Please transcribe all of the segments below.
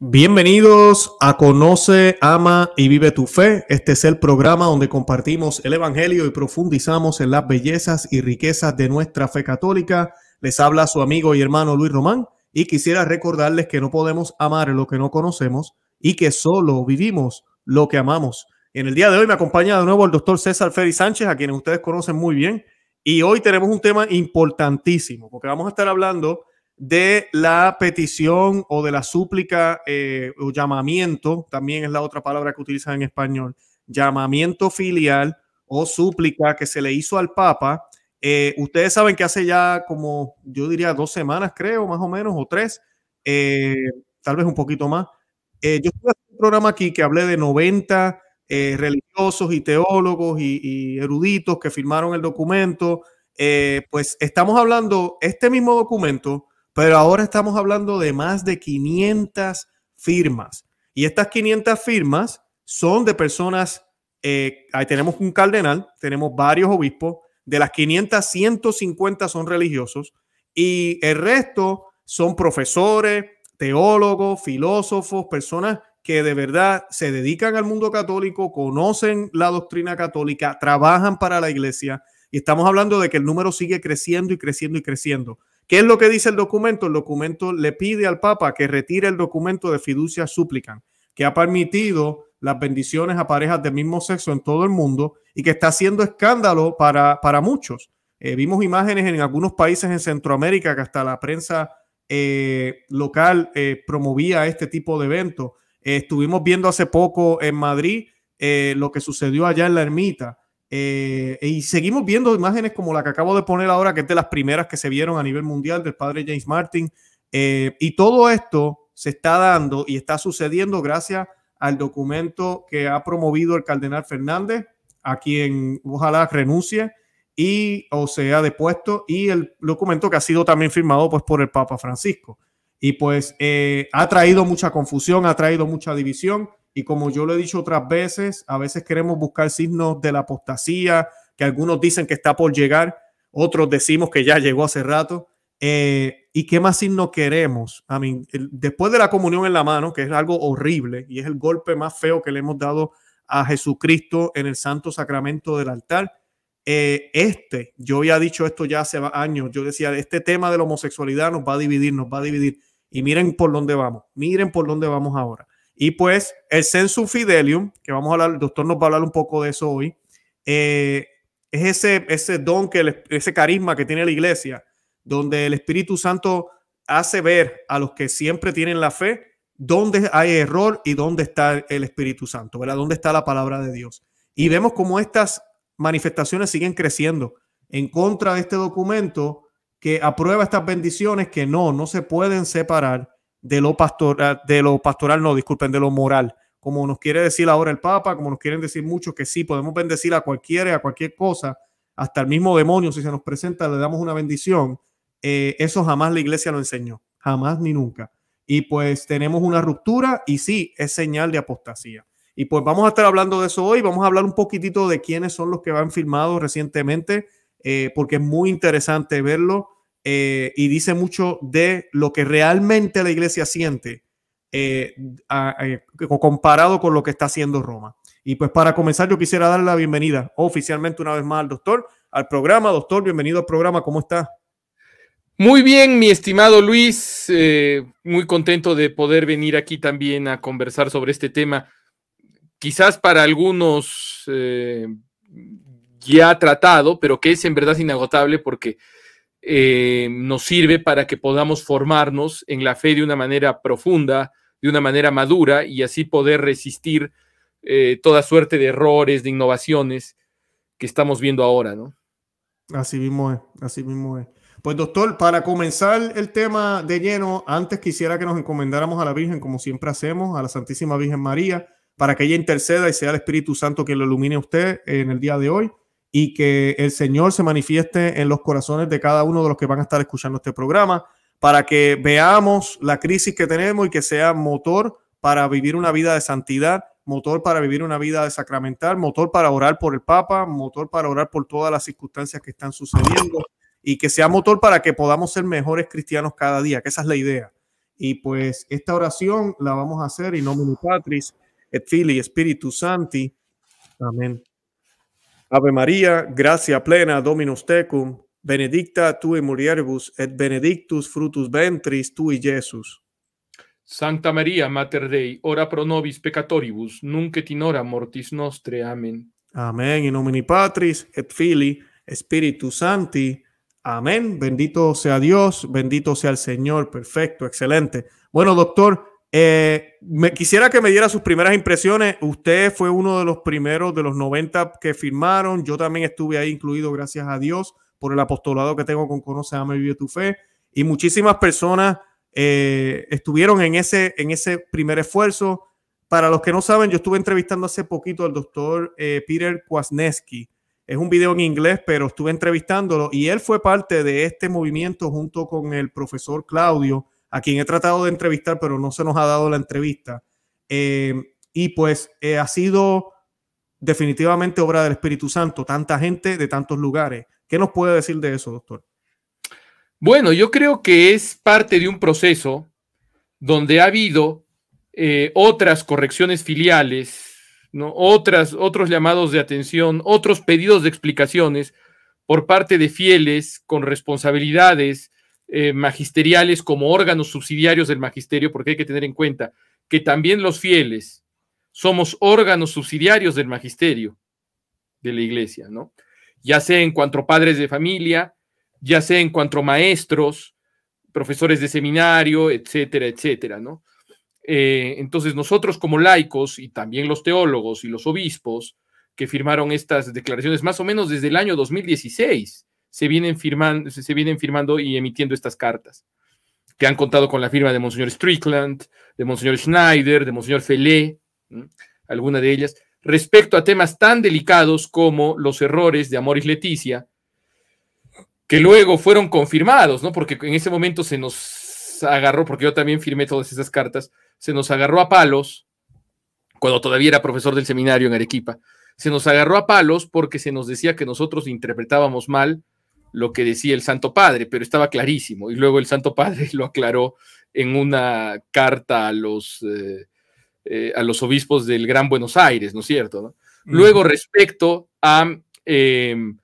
Bienvenidos a Conoce, Ama y Vive tu Fe. Este es el programa donde compartimos el Evangelio y profundizamos en las bellezas y riquezas de nuestra fe católica. Les habla su amigo y hermano Luis Román y quisiera recordarles que no podemos amar lo que no conocemos y que solo vivimos lo que amamos. En el día de hoy me acompaña de nuevo el doctor César Ferry Sánchez, a quienes ustedes conocen muy bien. Y hoy tenemos un tema importantísimo, porque vamos a estar hablando de la petición o de la súplica eh, o llamamiento, también es la otra palabra que utilizan en español, llamamiento filial o súplica que se le hizo al Papa. Eh, ustedes saben que hace ya como, yo diría, dos semanas, creo, más o menos, o tres, eh, tal vez un poquito más. yo en un programa aquí que hablé de 90 religiosos y teólogos y, y eruditos que firmaron el documento. pues estamos hablando, este mismo documento, pero ahora estamos hablando de más de 500 firmas. Y estas 500 firmas son de personas, eh, ahí tenemos un cardenal, tenemos varios obispos, de las 500, 150 son religiosos y el resto son profesores, teólogos, filósofos, personas que de verdad se dedican al mundo católico, conocen la doctrina católica, trabajan para la iglesia. Y estamos hablando de que el número sigue creciendo y creciendo y creciendo. ¿Qué es lo que dice el documento? El documento le pide al Papa que retire el documento de fiducia súplican, que ha permitido las bendiciones a parejas del mismo sexo en todo el mundo y que está haciendo escándalo para, muchos. Eh, vimos imágenes en algunos países en Centroamérica que hasta la prensa eh, local eh, promovía este tipo de eventos. estuvimos viendo hace poco en Madrid lo que sucedió allá en la ermita. Eh, y seguimos viendo imágenes como la que acabo de poner ahora, que es de las primeras que se vieron a nivel mundial del padre James Martin. Eh, y todo esto se está dando y está sucediendo gracias al documento que ha promovido el cardenal Fernández, a quien ojalá renuncie y o sea depuesto, y el documento que ha sido también firmado pues, por el Papa Francisco. Y pues eh, ha traído mucha confusión, ha traído mucha división y como yo lo he dicho otras veces, a veces queremos buscar signos de la apostasía, que algunos dicen que está por llegar, otros decimos que ya llegó hace rato. Eh, ¿Y qué más signo queremos? A mí, después de la comunión en la mano, que es algo horrible y es el golpe más feo que le hemos dado a Jesucristo en el santo sacramento del altar, eh, este, yo había dicho esto ya hace años, yo decía, este tema de la homosexualidad nos va a dividir, nos va a dividir. Y miren por dónde vamos, miren por dónde vamos ahora. Y pues el Sensum Fidelium, que vamos a hablar, el doctor nos va a hablar un poco de eso hoy, eh, es ese, ese don, que ese carisma que tiene la iglesia, donde el Espíritu Santo hace ver a los que siempre tienen la fe dónde hay error y dónde está el Espíritu Santo, ¿verdad? ¿Dónde está la palabra de Dios? Y vemos cómo estas manifestaciones siguen creciendo en contra de este documento que aprueba estas bendiciones que no, no se pueden separar de lo pastoral, de lo pastoral, no, disculpen, de lo moral. Como nos quiere decir ahora el Papa, como nos quieren decir muchos que sí, podemos bendecir a cualquiera, a cualquier cosa, hasta el mismo demonio, si se nos presenta, le damos una bendición. Eh, eso jamás la iglesia lo enseñó, jamás ni nunca. Y pues tenemos una ruptura y sí, es señal de apostasía. Y pues vamos a estar hablando de eso hoy, vamos a hablar un poquitito de quiénes son los que van firmados recientemente, eh, porque es muy interesante verlo. Eh, y dice mucho de lo que realmente la iglesia siente eh, eh, comparado con lo que está haciendo Roma. Y pues para comenzar yo quisiera darle la bienvenida oficialmente una vez más al doctor, al programa. Doctor, bienvenido al programa, ¿cómo está? Muy bien, mi estimado Luis, muy contento de poder venir aquí también a conversar sobre este tema. Quizás para algunos ya tratado, pero que es en verdad inagotable porque eh, nos sirve para que podamos formarnos en la fe de una manera profunda, de una manera madura y así poder resistir eh, toda suerte de errores, de innovaciones que estamos viendo ahora, ¿no? Así mismo es, así mismo es. Pues doctor, para comenzar el tema de lleno, antes quisiera que nos encomendáramos a la Virgen, como siempre hacemos, a la Santísima Virgen María, para que ella interceda y sea el Espíritu Santo que lo ilumine a usted en el día de hoy y que el Señor se manifieste en los corazones de cada uno de los que van a estar escuchando este programa, para que veamos la crisis que tenemos y que sea motor para vivir una vida de santidad, motor para vivir una vida de sacramental, motor para orar por el Papa, motor para orar por todas las circunstancias que están sucediendo y que sea motor para que podamos ser mejores cristianos cada día, que esa es la idea. Y pues esta oración la vamos a hacer y nomine Patris et Filii Espíritu Santi. Amén. Ave María, gracia plena, Dominus tecum, benedicta tu in et benedictus frutus ventris tui, Jesus. Santa María, Mater Dei, ora pro nobis peccatoribus, nunc et in hora mortis nostre. Amen. Amén. In nomine Patris et Filii, Spiritus Sancti. Amén. Bendito sea Dios, bendito sea el Señor. Perfecto, excelente. Bueno, doctor, eh, me quisiera que me diera sus primeras impresiones. Usted fue uno de los primeros de los 90 que firmaron. Yo también estuve ahí incluido, gracias a Dios, por el apostolado que tengo con Conoce, a Vive tu Fe. Y muchísimas personas eh, estuvieron en ese, en ese primer esfuerzo. Para los que no saben, yo estuve entrevistando hace poquito al doctor eh, Peter Kwasniewski. Es un video en inglés, pero estuve entrevistándolo y él fue parte de este movimiento junto con el profesor Claudio a quien he tratado de entrevistar, pero no se nos ha dado la entrevista. Eh, y pues eh, ha sido definitivamente obra del Espíritu Santo, tanta gente de tantos lugares. ¿Qué nos puede decir de eso, doctor? Bueno, yo creo que es parte de un proceso donde ha habido eh, otras correcciones filiales, ¿no? otras, otros llamados de atención, otros pedidos de explicaciones por parte de fieles con responsabilidades eh, magisteriales como órganos subsidiarios del magisterio, porque hay que tener en cuenta que también los fieles somos órganos subsidiarios del magisterio de la iglesia, ¿no? Ya sea en cuanto padres de familia, ya sea en cuanto maestros, profesores de seminario, etcétera, etcétera, ¿no? Eh, entonces nosotros como laicos y también los teólogos y los obispos que firmaron estas declaraciones más o menos desde el año 2016, se vienen, se vienen firmando y emitiendo estas cartas, que han contado con la firma de Monseñor Strickland, de Monseñor Schneider, de Monseñor Felé, alguna de ellas, respecto a temas tan delicados como los errores de Amoris Leticia, que luego fueron confirmados, ¿no? Porque en ese momento se nos agarró, porque yo también firmé todas esas cartas, se nos agarró a palos, cuando todavía era profesor del seminario en Arequipa, se nos agarró a palos porque se nos decía que nosotros interpretábamos mal lo que decía el Santo Padre, pero estaba clarísimo. Y luego el Santo Padre lo aclaró en una carta a los, eh, eh, a los obispos del Gran Buenos Aires, ¿no es cierto? Luego, respecto a em,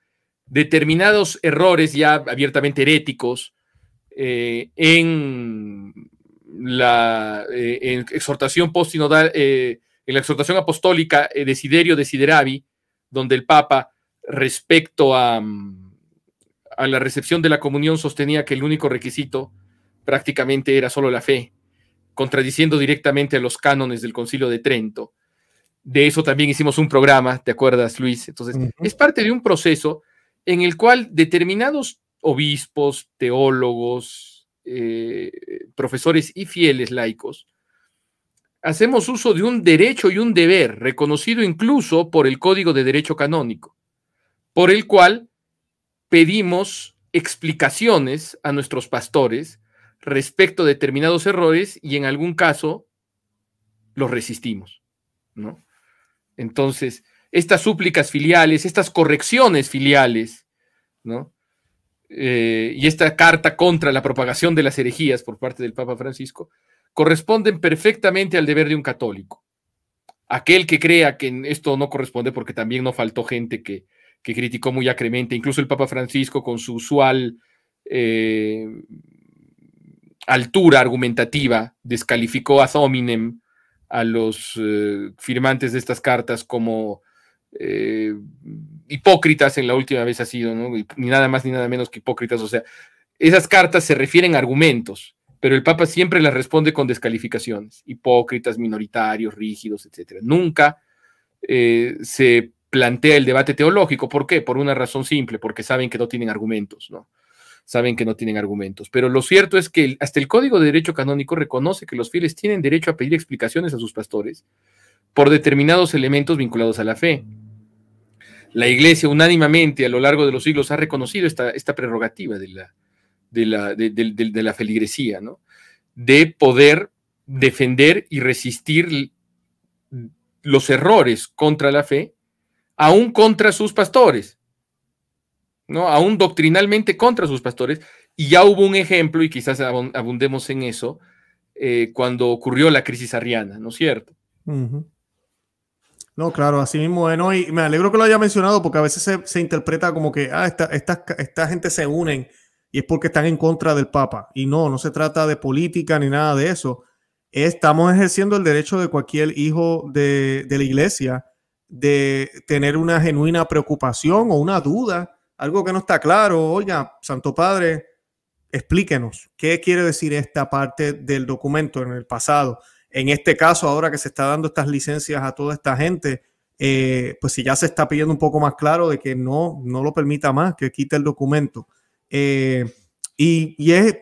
determinados errores ya abiertamente heréticos eh, en la exhortación postinodal, en la exhortación apostólica Desiderio Desideravi, donde el Papa respecto a... Mm, a la recepción de la comunión sostenía que el único requisito prácticamente era solo la fe, contradiciendo directamente a los cánones del Concilio de Trento. De eso también hicimos un programa, ¿te acuerdas, Luis? Entonces, es parte de un proceso en el cual determinados obispos, teólogos, eh, profesores y fieles laicos, hacemos uso de un derecho y un deber reconocido incluso por el Código de Derecho Canónico, por el cual pedimos explicaciones a nuestros pastores respecto a determinados errores y en algún caso los resistimos, ¿no? Entonces, estas súplicas filiales, estas correcciones filiales, ¿no? Eh, y esta carta contra la propagación de las herejías por parte del Papa Francisco, corresponden perfectamente al deber de un católico. Aquel que crea que esto no corresponde, porque también no faltó gente que que criticó muy acremente, incluso el Papa Francisco con su usual eh, altura argumentativa descalificó a hominem a los eh, firmantes de estas cartas como eh, hipócritas en la última vez ha sido, ¿no? ni nada más ni nada menos que hipócritas, o sea, esas cartas se refieren a argumentos, pero el Papa siempre las responde con descalificaciones, hipócritas, minoritarios, rígidos, etc. Nunca se plantea el debate teológico. ¿Por qué? Por una razón simple, porque saben que no tienen argumentos, ¿no? Saben que no tienen argumentos. Pero lo cierto es que hasta el Código de Derecho Canónico reconoce que los fieles tienen derecho a pedir explicaciones a sus pastores por determinados elementos vinculados a la fe. La Iglesia unánimemente a lo largo de los siglos ha reconocido esta, esta prerrogativa de la, la, de la feligresía, ¿no? De poder defender y resistir los errores contra la fe aún contra sus pastores, ¿no? Aún doctrinalmente contra sus pastores. Y ya hubo un ejemplo, y quizás abundemos en eso, eh, cuando ocurrió la crisis arriana, ¿no es cierto? No, claro, así mismo Bueno, Y me alegro que lo haya mencionado porque a veces se, interpreta como que, ah, esta, gente se unen y es porque están en contra del Papa. Y no, no se trata de política ni nada de eso. Estamos ejerciendo el derecho de cualquier hijo de, de la iglesia de tener una genuina preocupación o una duda, algo que no está claro. Oiga, Santo Padre, explíquenos qué quiere decir esta parte del documento en el pasado. En este caso, ahora que se está dando estas licencias a toda esta gente, eh, pues si ya se está pidiendo un poco más claro de que no, no lo permita más, que quite el documento. Eh, y, es,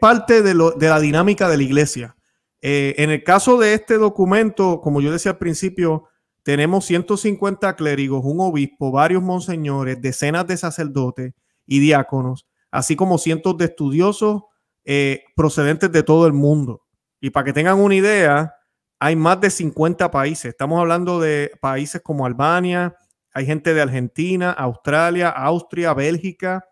parte de, la dinámica de la iglesia. Eh, en el caso de este documento, como yo decía al principio, tenemos 150 clérigos, un obispo, varios monseñores, decenas de sacerdotes y diáconos, así como cientos de estudiosos eh, procedentes de todo el mundo. Y para que tengan una idea, hay más de 50 países. Estamos hablando de países como Albania, hay gente de Argentina, Australia, Austria, Bélgica,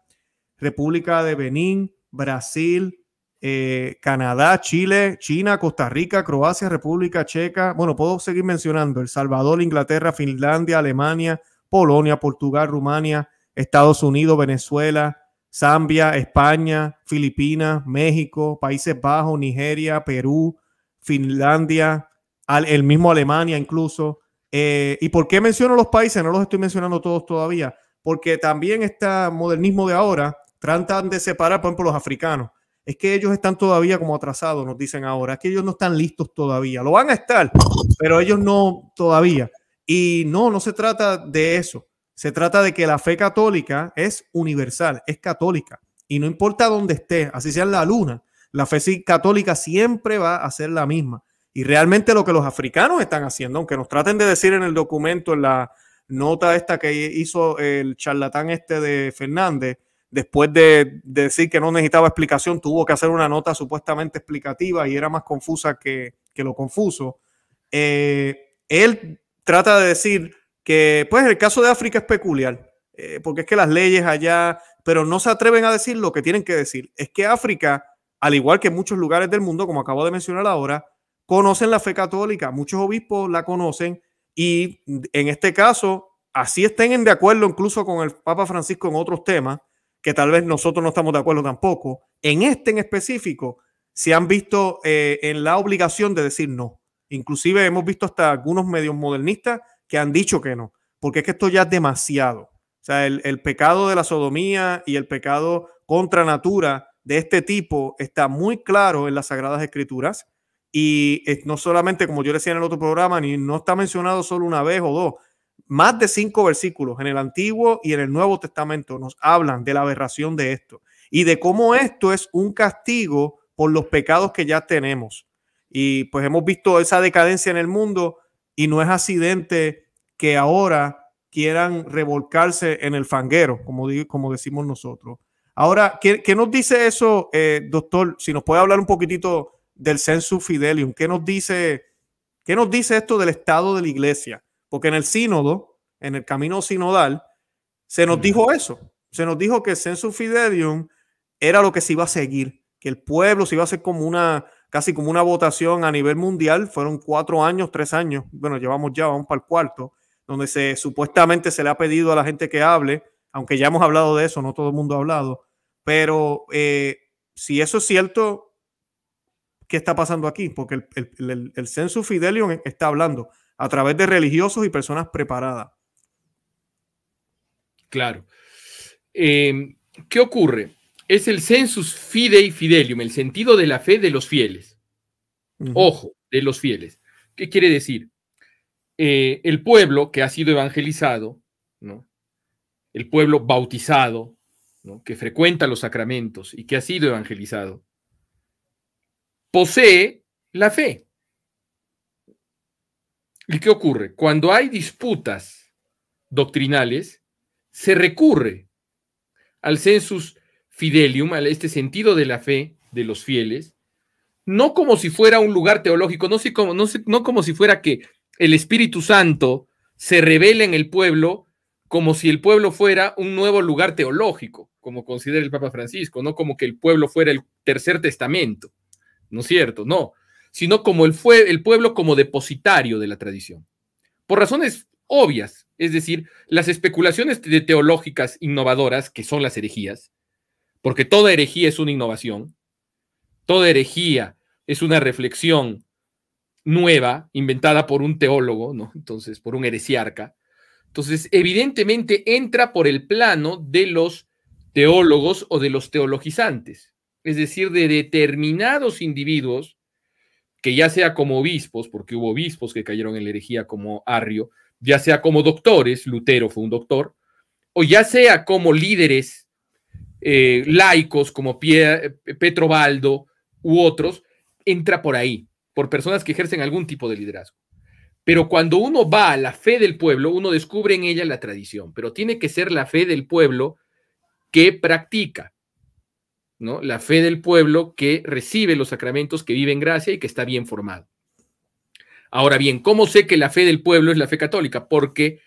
República de Benín, Brasil, eh, Canadá, Chile, China, Costa Rica, Croacia, República Checa, bueno, puedo seguir mencionando, El Salvador, Inglaterra, Finlandia, Alemania, Polonia, Portugal, Rumania, Estados Unidos, Venezuela, Zambia, España, Filipinas, México, Países Bajos, Nigeria, Perú, Finlandia, el mismo Alemania incluso. Eh, ¿Y por qué menciono los países? No los estoy mencionando todos todavía, porque también este modernismo de ahora tratan de separar, por ejemplo, los africanos es que ellos están todavía como atrasados, nos dicen ahora. Es que ellos no están listos todavía. Lo van a estar, pero ellos no todavía. Y no, no se trata de eso. Se trata de que la fe católica es universal, es católica. Y no importa dónde esté, así sea en la luna, la fe católica siempre va a ser la misma. Y realmente lo que los africanos están haciendo, aunque nos traten de decir en el documento, en la nota esta que hizo el charlatán este de Fernández, después de, decir que no necesitaba explicación, tuvo que hacer una nota supuestamente explicativa y era más confusa que, lo confuso. Eh, él trata de decir que, pues, el caso de África es peculiar, eh, porque es que las leyes allá, pero no se atreven a decir lo que tienen que decir. Es que África, al igual que muchos lugares del mundo, como acabo de mencionar ahora, conocen la fe católica, muchos obispos la conocen y en este caso, así estén de acuerdo incluso con el Papa Francisco en otros temas, que tal vez nosotros no estamos de acuerdo tampoco, en este en específico se han visto eh, en la obligación de decir no. Inclusive hemos visto hasta algunos medios modernistas que han dicho que no, porque es que esto ya es demasiado. O sea, el, el pecado de la sodomía y el pecado contra natura de este tipo está muy claro en las Sagradas Escrituras. Y no solamente, como yo decía en el otro programa, ni no está mencionado solo una vez o dos, más de cinco versículos en el Antiguo y en el Nuevo Testamento nos hablan de la aberración de esto y de cómo esto es un castigo por los pecados que ya tenemos. Y pues hemos visto esa decadencia en el mundo y no es accidente que ahora quieran revolcarse en el fanguero, como, como decimos nosotros. Ahora, ¿qué, qué nos dice eso, eh, doctor? Si nos puede hablar un poquitito del census fidelium, ¿qué nos dice, qué nos dice esto del estado de la iglesia? Porque en el sínodo, en el camino sinodal, se nos dijo eso. Se nos dijo que el Census Fidelium era lo que se iba a seguir, que el pueblo se iba a hacer como una, casi como una votación a nivel mundial. Fueron cuatro años, tres años. Bueno, llevamos ya, vamos para el cuarto, donde se supuestamente se le ha pedido a la gente que hable, aunque ya hemos hablado de eso, no todo el mundo ha hablado. Pero eh, si eso es cierto, ¿qué está pasando aquí? Porque el, el Census Fidelium está hablando a través de religiosos y personas preparadas. Claro. Em, ¿Qué ocurre? Es el census fidei fidelium, el sentido de la fe de los fieles. Ojo, de los fieles. ¿Qué quiere decir? Eh, el pueblo que ha sido evangelizado, ¿no? el pueblo bautizado, que frecuenta los sacramentos y que ha sido evangelizado, posee la fe. ¿Y qué ocurre? Cuando hay disputas doctrinales, se recurre al census fidelium, a este sentido de la fe de los fieles, no como si fuera un lugar teológico, no, como, no, si, no como si fuera que el Espíritu Santo se revela en el pueblo como si el pueblo fuera un nuevo lugar teológico, como considera el Papa Francisco, no como que el pueblo fuera el tercer testamento, ¿no es cierto? No, sino como el, fue, el pueblo como depositario de la tradición. Por razones obvias, es decir, las especulaciones teológicas innovadoras, que son las herejías, porque toda herejía es una innovación, toda herejía es una reflexión nueva, inventada por un teólogo, ¿no? Entonces, por un heresiarca. Entonces, evidentemente entra por el plano de los teólogos o de los teologizantes, es decir, de determinados individuos que ya sea como obispos, porque hubo obispos que cayeron en la herejía como Arrio, ya sea como doctores, Lutero fue un doctor, o ya sea como líderes eh, laicos como Petro Baldo u otros, entra por ahí, por personas que ejercen algún tipo de liderazgo. Pero cuando uno va a la fe del pueblo, uno descubre en ella la tradición, pero tiene que ser la fe del pueblo que practica. ¿no? La fe del pueblo que recibe los sacramentos, que vive en gracia y que está bien formado. Ahora bien, ¿cómo sé que la fe del pueblo es la fe católica? Porque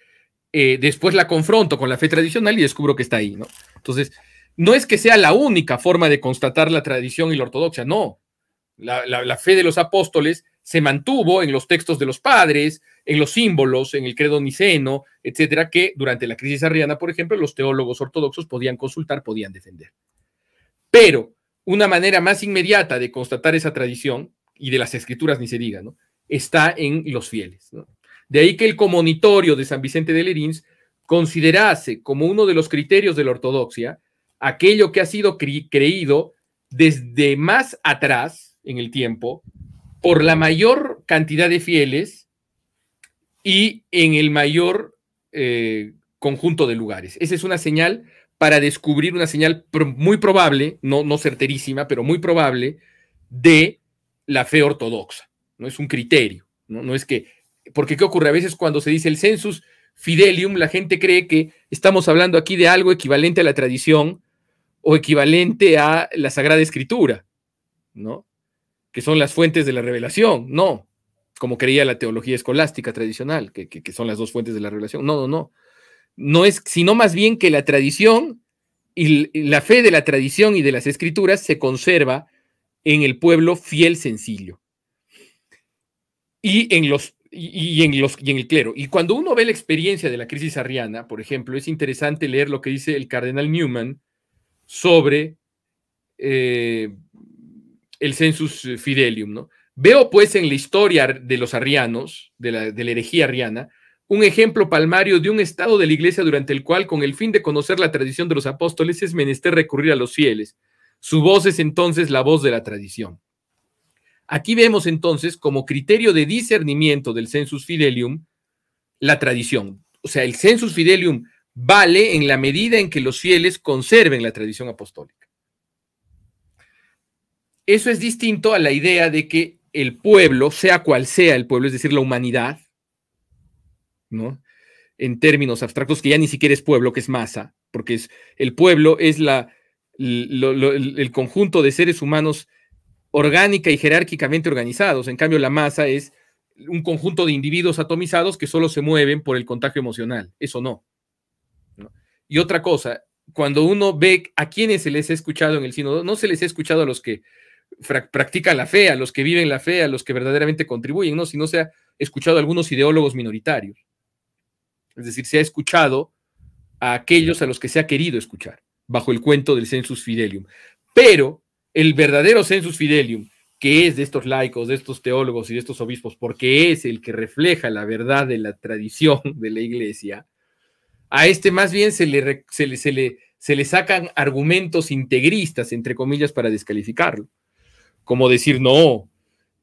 eh, después la confronto con la fe tradicional y descubro que está ahí, ¿no? Entonces, no es que sea la única forma de constatar la tradición y la ortodoxia, no. La, la fe de los apóstoles se mantuvo en los textos de los padres, en los símbolos, en el credo niceno, etcétera, que durante la crisis arriana, por ejemplo, los teólogos ortodoxos podían consultar, podían defender. Pero una manera más inmediata de constatar esa tradición, y de las escrituras ni se diga, ¿no? está en los fieles. De ahí que el comunitorio de San Vicente de Lerins considerase como uno de los criterios de la ortodoxia aquello que ha sido creído desde más atrás en el tiempo por la mayor cantidad de fieles y en el mayor eh, conjunto de lugares. Esa es una señal para descubrir una señal muy probable, no, no certerísima, pero muy probable, de la fe ortodoxa. No es un criterio, no, no es que, porque ¿qué ocurre? A veces cuando se dice el census fidelium, la gente cree que estamos hablando aquí de algo equivalente a la tradición o equivalente a la Sagrada Escritura, ¿no? Que son las fuentes de la revelación, no, como creía la teología escolástica tradicional, que son las dos fuentes de la revelación, no, no, no no es, sino más bien que la tradición y la fe de la tradición y de las escrituras se conserva en el pueblo fiel sencillo y en los y, en los y en el clero. Y cuando uno ve la experiencia de la crisis arriana, por ejemplo, es interesante leer lo que dice el cardenal Newman sobre eh, el census fidelium, ¿no? Veo pues en la historia de los arrianos, de la, de la herejía arriana, un ejemplo palmario de un estado de la iglesia durante el cual, con el fin de conocer la tradición de los apóstoles, es menester recurrir a los fieles. Su voz es entonces la voz de la tradición. Aquí vemos entonces como criterio de discernimiento del census fidelium la tradición. O sea, el census fidelium vale en la medida en que los fieles conserven la tradición apostólica. Eso es distinto a la idea de que el pueblo, sea cual sea el pueblo, es decir, la humanidad, en términos abstractos, que ya ni siquiera es pueblo, que es masa, porque es, el pueblo es la, el conjunto de seres humanos orgánica y jerárquicamente organizados. En cambio, la masa es un conjunto de individuos atomizados que solo se mueven por el contagio emocional. Eso no. Y otra cosa, cuando uno ve a quienes se les ha escuchado en el sino no se les ha escuchado a los que practican la fe, a los que viven la fe, a los que verdaderamente contribuyen, no, sino se ha escuchado a algunos ideólogos minoritarios es decir, se ha escuchado a aquellos a los que se ha querido escuchar, bajo el cuento del census fidelium. Pero el verdadero census fidelium, que es de estos laicos, de estos teólogos y de estos obispos, porque es el que refleja la verdad de la tradición de la iglesia, a este más bien se le, se se le, se le sacan argumentos integristas, entre comillas, para descalificarlo. Como decir, no,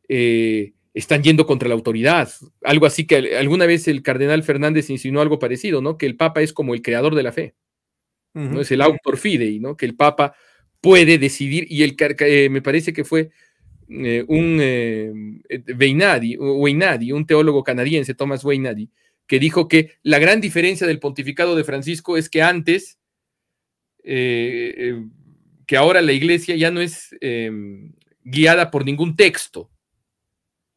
eh, están yendo contra la autoridad. Algo así que alguna vez el cardenal Fernández insinuó algo parecido, ¿no? Que el Papa es como el creador de la fe, ¿no? Es el autor fidei, ¿no? Que el Papa puede decidir y el eh, me parece que fue eh, un eh, Weinadi, un teólogo canadiense, Thomas Weinadi, que dijo que la gran diferencia del pontificado de Francisco es que antes, que ahora la iglesia ya no es guiada por ningún texto,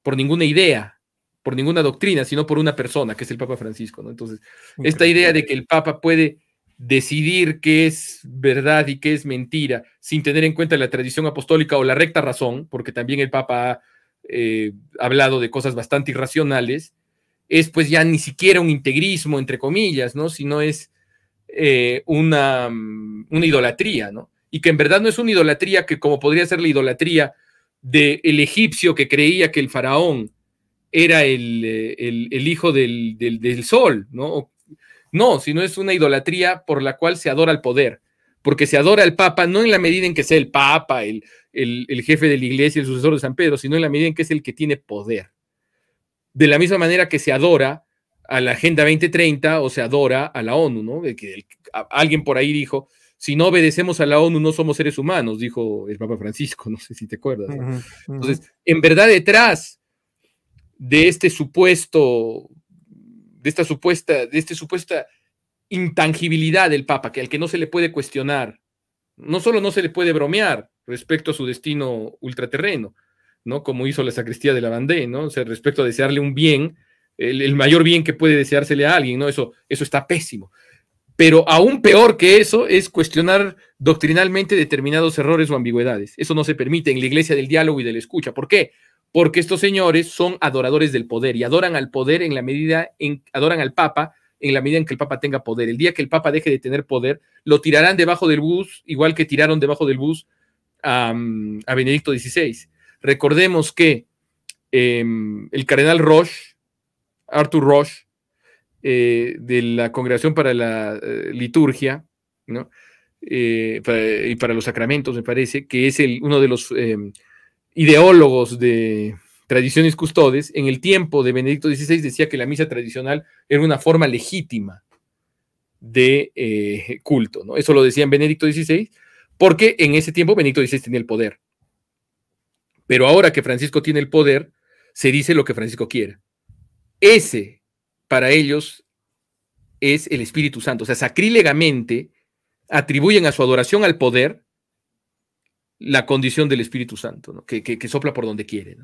por ninguna idea, por ninguna doctrina, sino por una persona, que es el Papa Francisco. ¿no? Entonces, esta idea de que el Papa puede decidir qué es verdad y qué es mentira, sin tener en cuenta la tradición apostólica o la recta razón, porque también el Papa ha eh, hablado de cosas bastante irracionales, es pues ya ni siquiera un integrismo, entre comillas, ¿no? Sino es eh, una, mm, una idolatría, ¿no? Y que en verdad no es una idolatría que como podría ser la idolatría del egipcio que creía que el faraón era el, eh, el, hijo del, del, sol, ¿no? No, sino es una idolatría por la cual se adora al poder, porque se adora al Papa no en la medida en que sea el Papa, el, el jefe de la iglesia, el sucesor de San Pedro, sino en la medida en que es el que tiene poder. De la misma manera que se adora a la Agenda 2030 o se adora a la ONU, ¿no? De que alguien por ahí dijo, si no obedecemos a la ONU no somos seres humanos, dijo el Papa Francisco, no sé si te acuerdas. Entonces, en verdad detrás de este supuesto, de esta supuesta, de esta supuesta intangibilidad del Papa, que al que no se le puede cuestionar, no solo no se le puede bromear respecto a su destino ultraterreno, ¿no? Como hizo la sacristía de la Bandé, ¿no? O respecto a desearle un bien, el, el, mayor bien que puede deseársele a alguien, ¿no? Eso, eso está pésimo. Pero aún peor que eso es cuestionar doctrinalmente determinados errores o ambigüedades. Eso no se permite en la iglesia del diálogo y de la escucha. ¿Por qué? Porque estos señores son adoradores del poder y adoran al poder en la medida en adoran al Papa en la medida en que el Papa tenga poder. El día que el Papa deje de tener poder, lo tirarán debajo del bus, igual que tiraron debajo del bus a mm, Benedicto XVI. Recordemos que em, el cardenal Roche, Arthur Roche, eh, de la Congregación para la eh, Liturgia, eh, y para los sacramentos, me parece, que es el, uno de los em, ideólogos de tradiciones custodes, en el tiempo de Benedicto XVI decía que la misa tradicional era una forma legítima de culto, ¿no? Eso lo decía en Benedicto XVI, porque en ese tiempo Benedicto XVI tenía el poder. Pero ahora que Francisco tiene el poder, se dice lo que Francisco quiere. Ese para ellos es el Espíritu Santo. O sea, sacrílegamente atribuyen a su adoración al poder la condición del Espíritu Santo, que, sopla por donde quiere.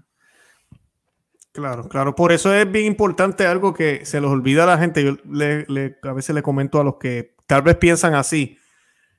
Claro, claro. Por eso es bien importante algo que se los olvida a la gente. a veces le comento a los que tal vez piensan así,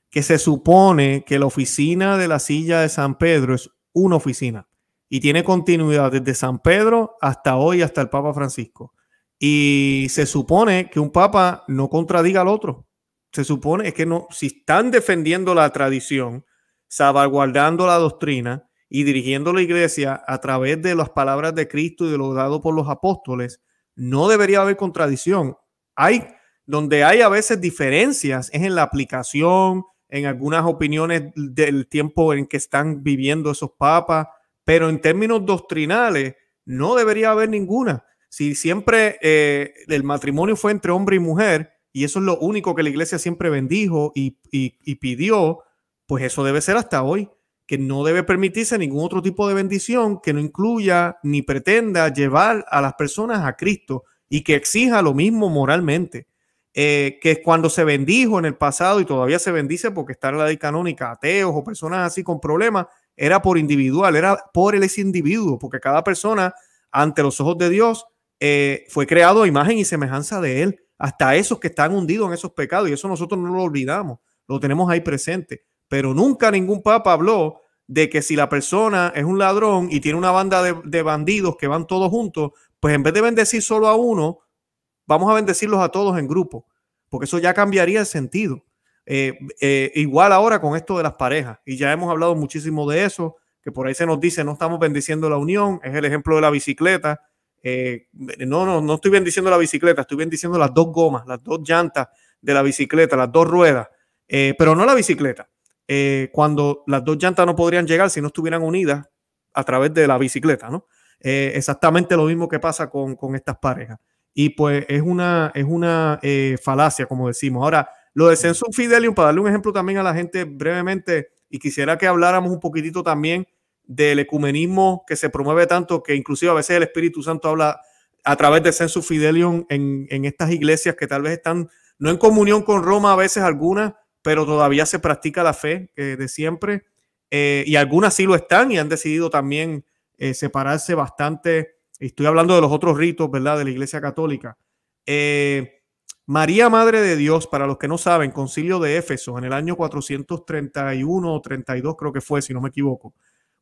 que se supone que la oficina de la silla de San Pedro es una oficina y tiene continuidad desde San Pedro hasta hoy, hasta el Papa Francisco. Y se supone que un papa no contradiga al otro. Se supone que no, si están defendiendo la tradición, salvaguardando la doctrina y dirigiendo la iglesia a través de las palabras de Cristo y de lo dado por los apóstoles, no debería haber contradicción. Hay donde hay a veces diferencias es en la aplicación, en algunas opiniones del tiempo en que están viviendo esos papas, pero en términos doctrinales no debería haber ninguna. Si siempre eh, el matrimonio fue entre hombre y mujer, y eso es lo único que la iglesia siempre bendijo y, pidió, pues eso debe ser hasta hoy, que no debe permitirse ningún otro tipo de bendición que no incluya ni pretenda llevar a las personas a Cristo y que exija lo mismo moralmente. Eh, que cuando se bendijo en el pasado y todavía se bendice porque está la ley canónica, ateos o personas así con problemas, era por individual, era por ese individuo, porque cada persona ante los ojos de Dios eh, fue creado a imagen y semejanza de Él. Hasta esos que están hundidos en esos pecados, y eso nosotros no lo olvidamos, lo tenemos ahí presente. Pero nunca ningún papa habló de que si la persona es un ladrón y tiene una banda de, bandidos que van todos juntos, pues en vez de bendecir solo a uno, vamos a bendecirlos a todos en grupo, porque eso ya cambiaría el sentido. Eh, eh, igual ahora con esto de las parejas, y ya hemos hablado muchísimo de eso, que por ahí se nos dice, no estamos bendiciendo la unión, es el ejemplo de la bicicleta, eh, no, no, no estoy diciendo la bicicleta, estoy bien diciendo las dos gomas, las dos llantas de la bicicleta, las dos ruedas, eh, pero no la bicicleta. Eh, cuando las dos llantas no podrían llegar si no estuvieran unidas a través de la bicicleta, ¿no? exactamente lo mismo que pasa con, estas parejas. Y pues es una, es una falacia, como decimos. Ahora, lo de Census Fidelium, para darle un ejemplo también a la gente brevemente, y quisiera que habláramos un poquitito también del ecumenismo que se promueve tanto que inclusive a veces el Espíritu Santo habla a través de Census Fidelium en, en estas iglesias que tal vez están no en comunión con Roma a veces algunas, pero todavía se practica la fe eh, de siempre eh, y algunas sí lo están y han decidido también eh, separarse bastante. Estoy hablando de los otros ritos, ¿verdad? De la Iglesia Católica. María Madre de Dios, para los que no saben, concilio de Éfeso en el año 431 o 32 creo que fue, si no me equivoco.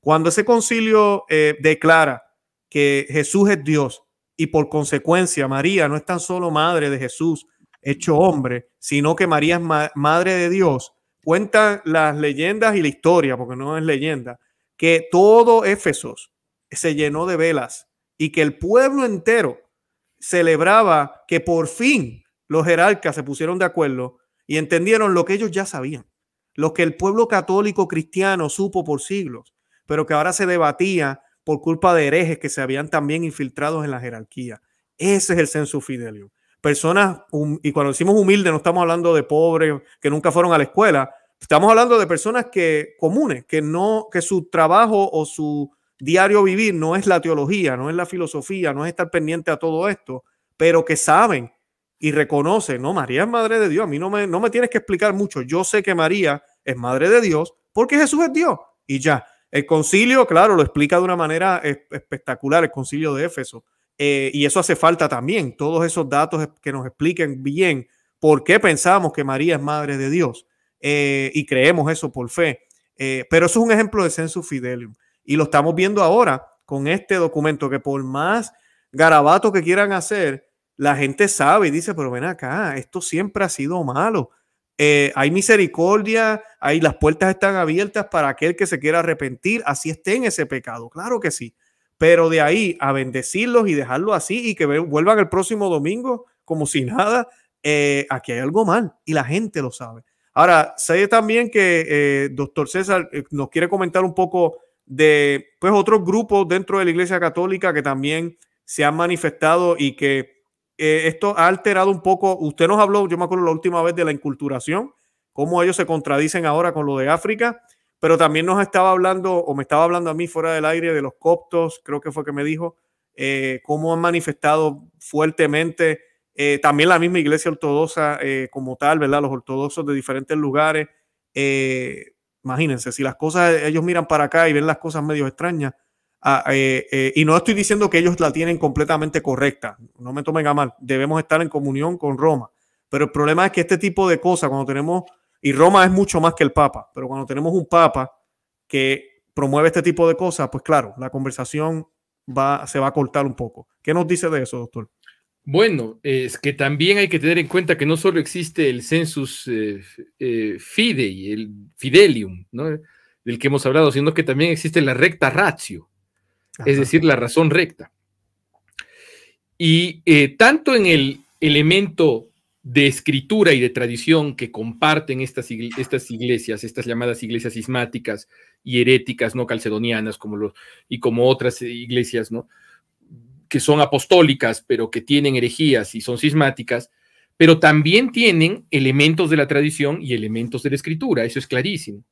Cuando ese concilio eh, declara que Jesús es Dios y por consecuencia María no es tan solo madre de Jesús hecho hombre, sino que María es madre de Dios, cuentan las leyendas y la historia, porque no es leyenda, que todo Éfeso se llenó de velas y que el pueblo entero celebraba que por fin los jerarcas se pusieron de acuerdo y entendieron lo que ellos ya sabían, lo que el pueblo católico cristiano supo por siglos, pero que ahora se debatía por culpa de herejes que se habían también infiltrado en la jerarquía. Ese es el censo fidelio. Personas, y cuando decimos humilde, no estamos hablando de pobres que nunca fueron a la escuela, estamos hablando de personas que comunes, que no, que su trabajo o su diario vivir no es la teología, no es la filosofía, no es estar pendiente a todo esto, pero que saben y reconocen, no, María es madre de Dios, a mí no me, no me tienes que explicar mucho, yo sé que María es madre de Dios porque Jesús es Dios y ya. El concilio, claro, lo explica de una manera espectacular, el concilio de Éfeso. Eh, y eso hace falta también, todos esos datos que nos expliquen bien por qué pensamos que María es madre de Dios eh, y creemos eso por fe. Eh, pero eso es un ejemplo de census fidelium y lo estamos viendo ahora con este documento que por más garabato que quieran hacer, la gente sabe y dice, pero ven acá, esto siempre ha sido malo. Eh, hay misericordia, hay, las puertas están abiertas para aquel que se quiera arrepentir, así esté en ese pecado, claro que sí. Pero de ahí a bendecirlos y dejarlo así y que vuelvan el próximo domingo como si nada, eh, aquí hay algo mal y la gente lo sabe. Ahora, sé también que eh, doctor César nos quiere comentar un poco de pues, otros grupos dentro de la Iglesia Católica que también se han manifestado y que eh, esto ha alterado un poco. Usted nos habló, yo me acuerdo la última vez de la inculturación, cómo ellos se contradicen ahora con lo de África, pero también nos estaba hablando, o me estaba hablando a mí fuera del aire, de los coptos, creo que fue que me dijo, eh, cómo han manifestado fuertemente eh, también la misma iglesia ortodoxa como tal, ¿verdad? Los ortodoxos de diferentes lugares. imagínense, si las cosas, ellos miran para acá y ven las cosas medio extrañas, Ah, eh, eh, y no estoy diciendo que ellos la tienen completamente correcta, no me tomen a mal, debemos estar en comunión con Roma. Pero el problema es que este tipo de cosas, cuando tenemos, y Roma es mucho más que el Papa, pero cuando tenemos un Papa que promueve este tipo de cosas, pues claro, la conversación va, se va a cortar un poco. ¿Qué nos dice de eso, doctor? Bueno, es que también hay que tener en cuenta que no solo existe el census eh, fidei, el fidelium, del que hemos hablado, sino que también existe la recta ratio, es decir, la razón recta. Y eh, tanto en el elemento de escritura y de tradición que comparten estas, iglesias, estas llamadas iglesias ismáticas y heréticas no calcedonianas como los, y como otras iglesias, ¿no? que son apostólicas, pero que tienen herejías y son sismáticas, pero también tienen elementos de la tradición y elementos de la escritura, eso es clarísimo.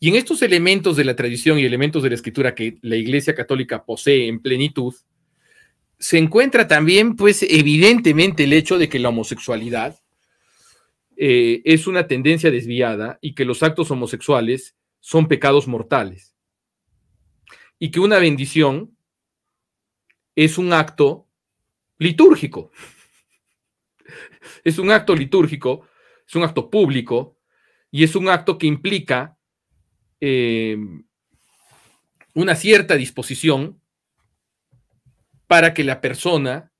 Y en estos elementos de la tradición y elementos de la escritura que la Iglesia Católica posee en plenitud, se encuentra también, pues, evidentemente el hecho de que la homosexualidad eh, es una tendencia desviada y que los actos homosexuales son pecados mortales. Y que una bendición es un acto litúrgico. Es un acto litúrgico, es un acto público y es un acto que implica eh, una cierta disposición para que la persona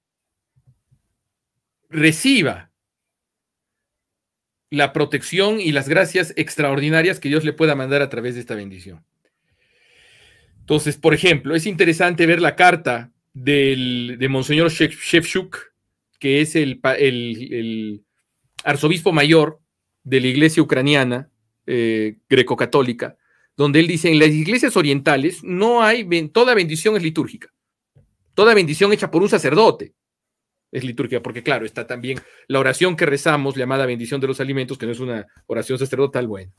reciba la protección y las gracias extraordinarias que Dios le pueda mandar a través de esta bendición. Entonces, por ejemplo, es interesante ver la carta del, de Monseñor Shevchuk, que es el, arzobispo mayor de la iglesia ucraniana eh, greco-católica donde él dice, en las iglesias orientales no hay, toda bendición es litúrgica, toda bendición hecha por un sacerdote es litúrgica, porque claro, está también la oración que rezamos, llamada bendición de los alimentos, que no es una oración sacerdotal, bueno.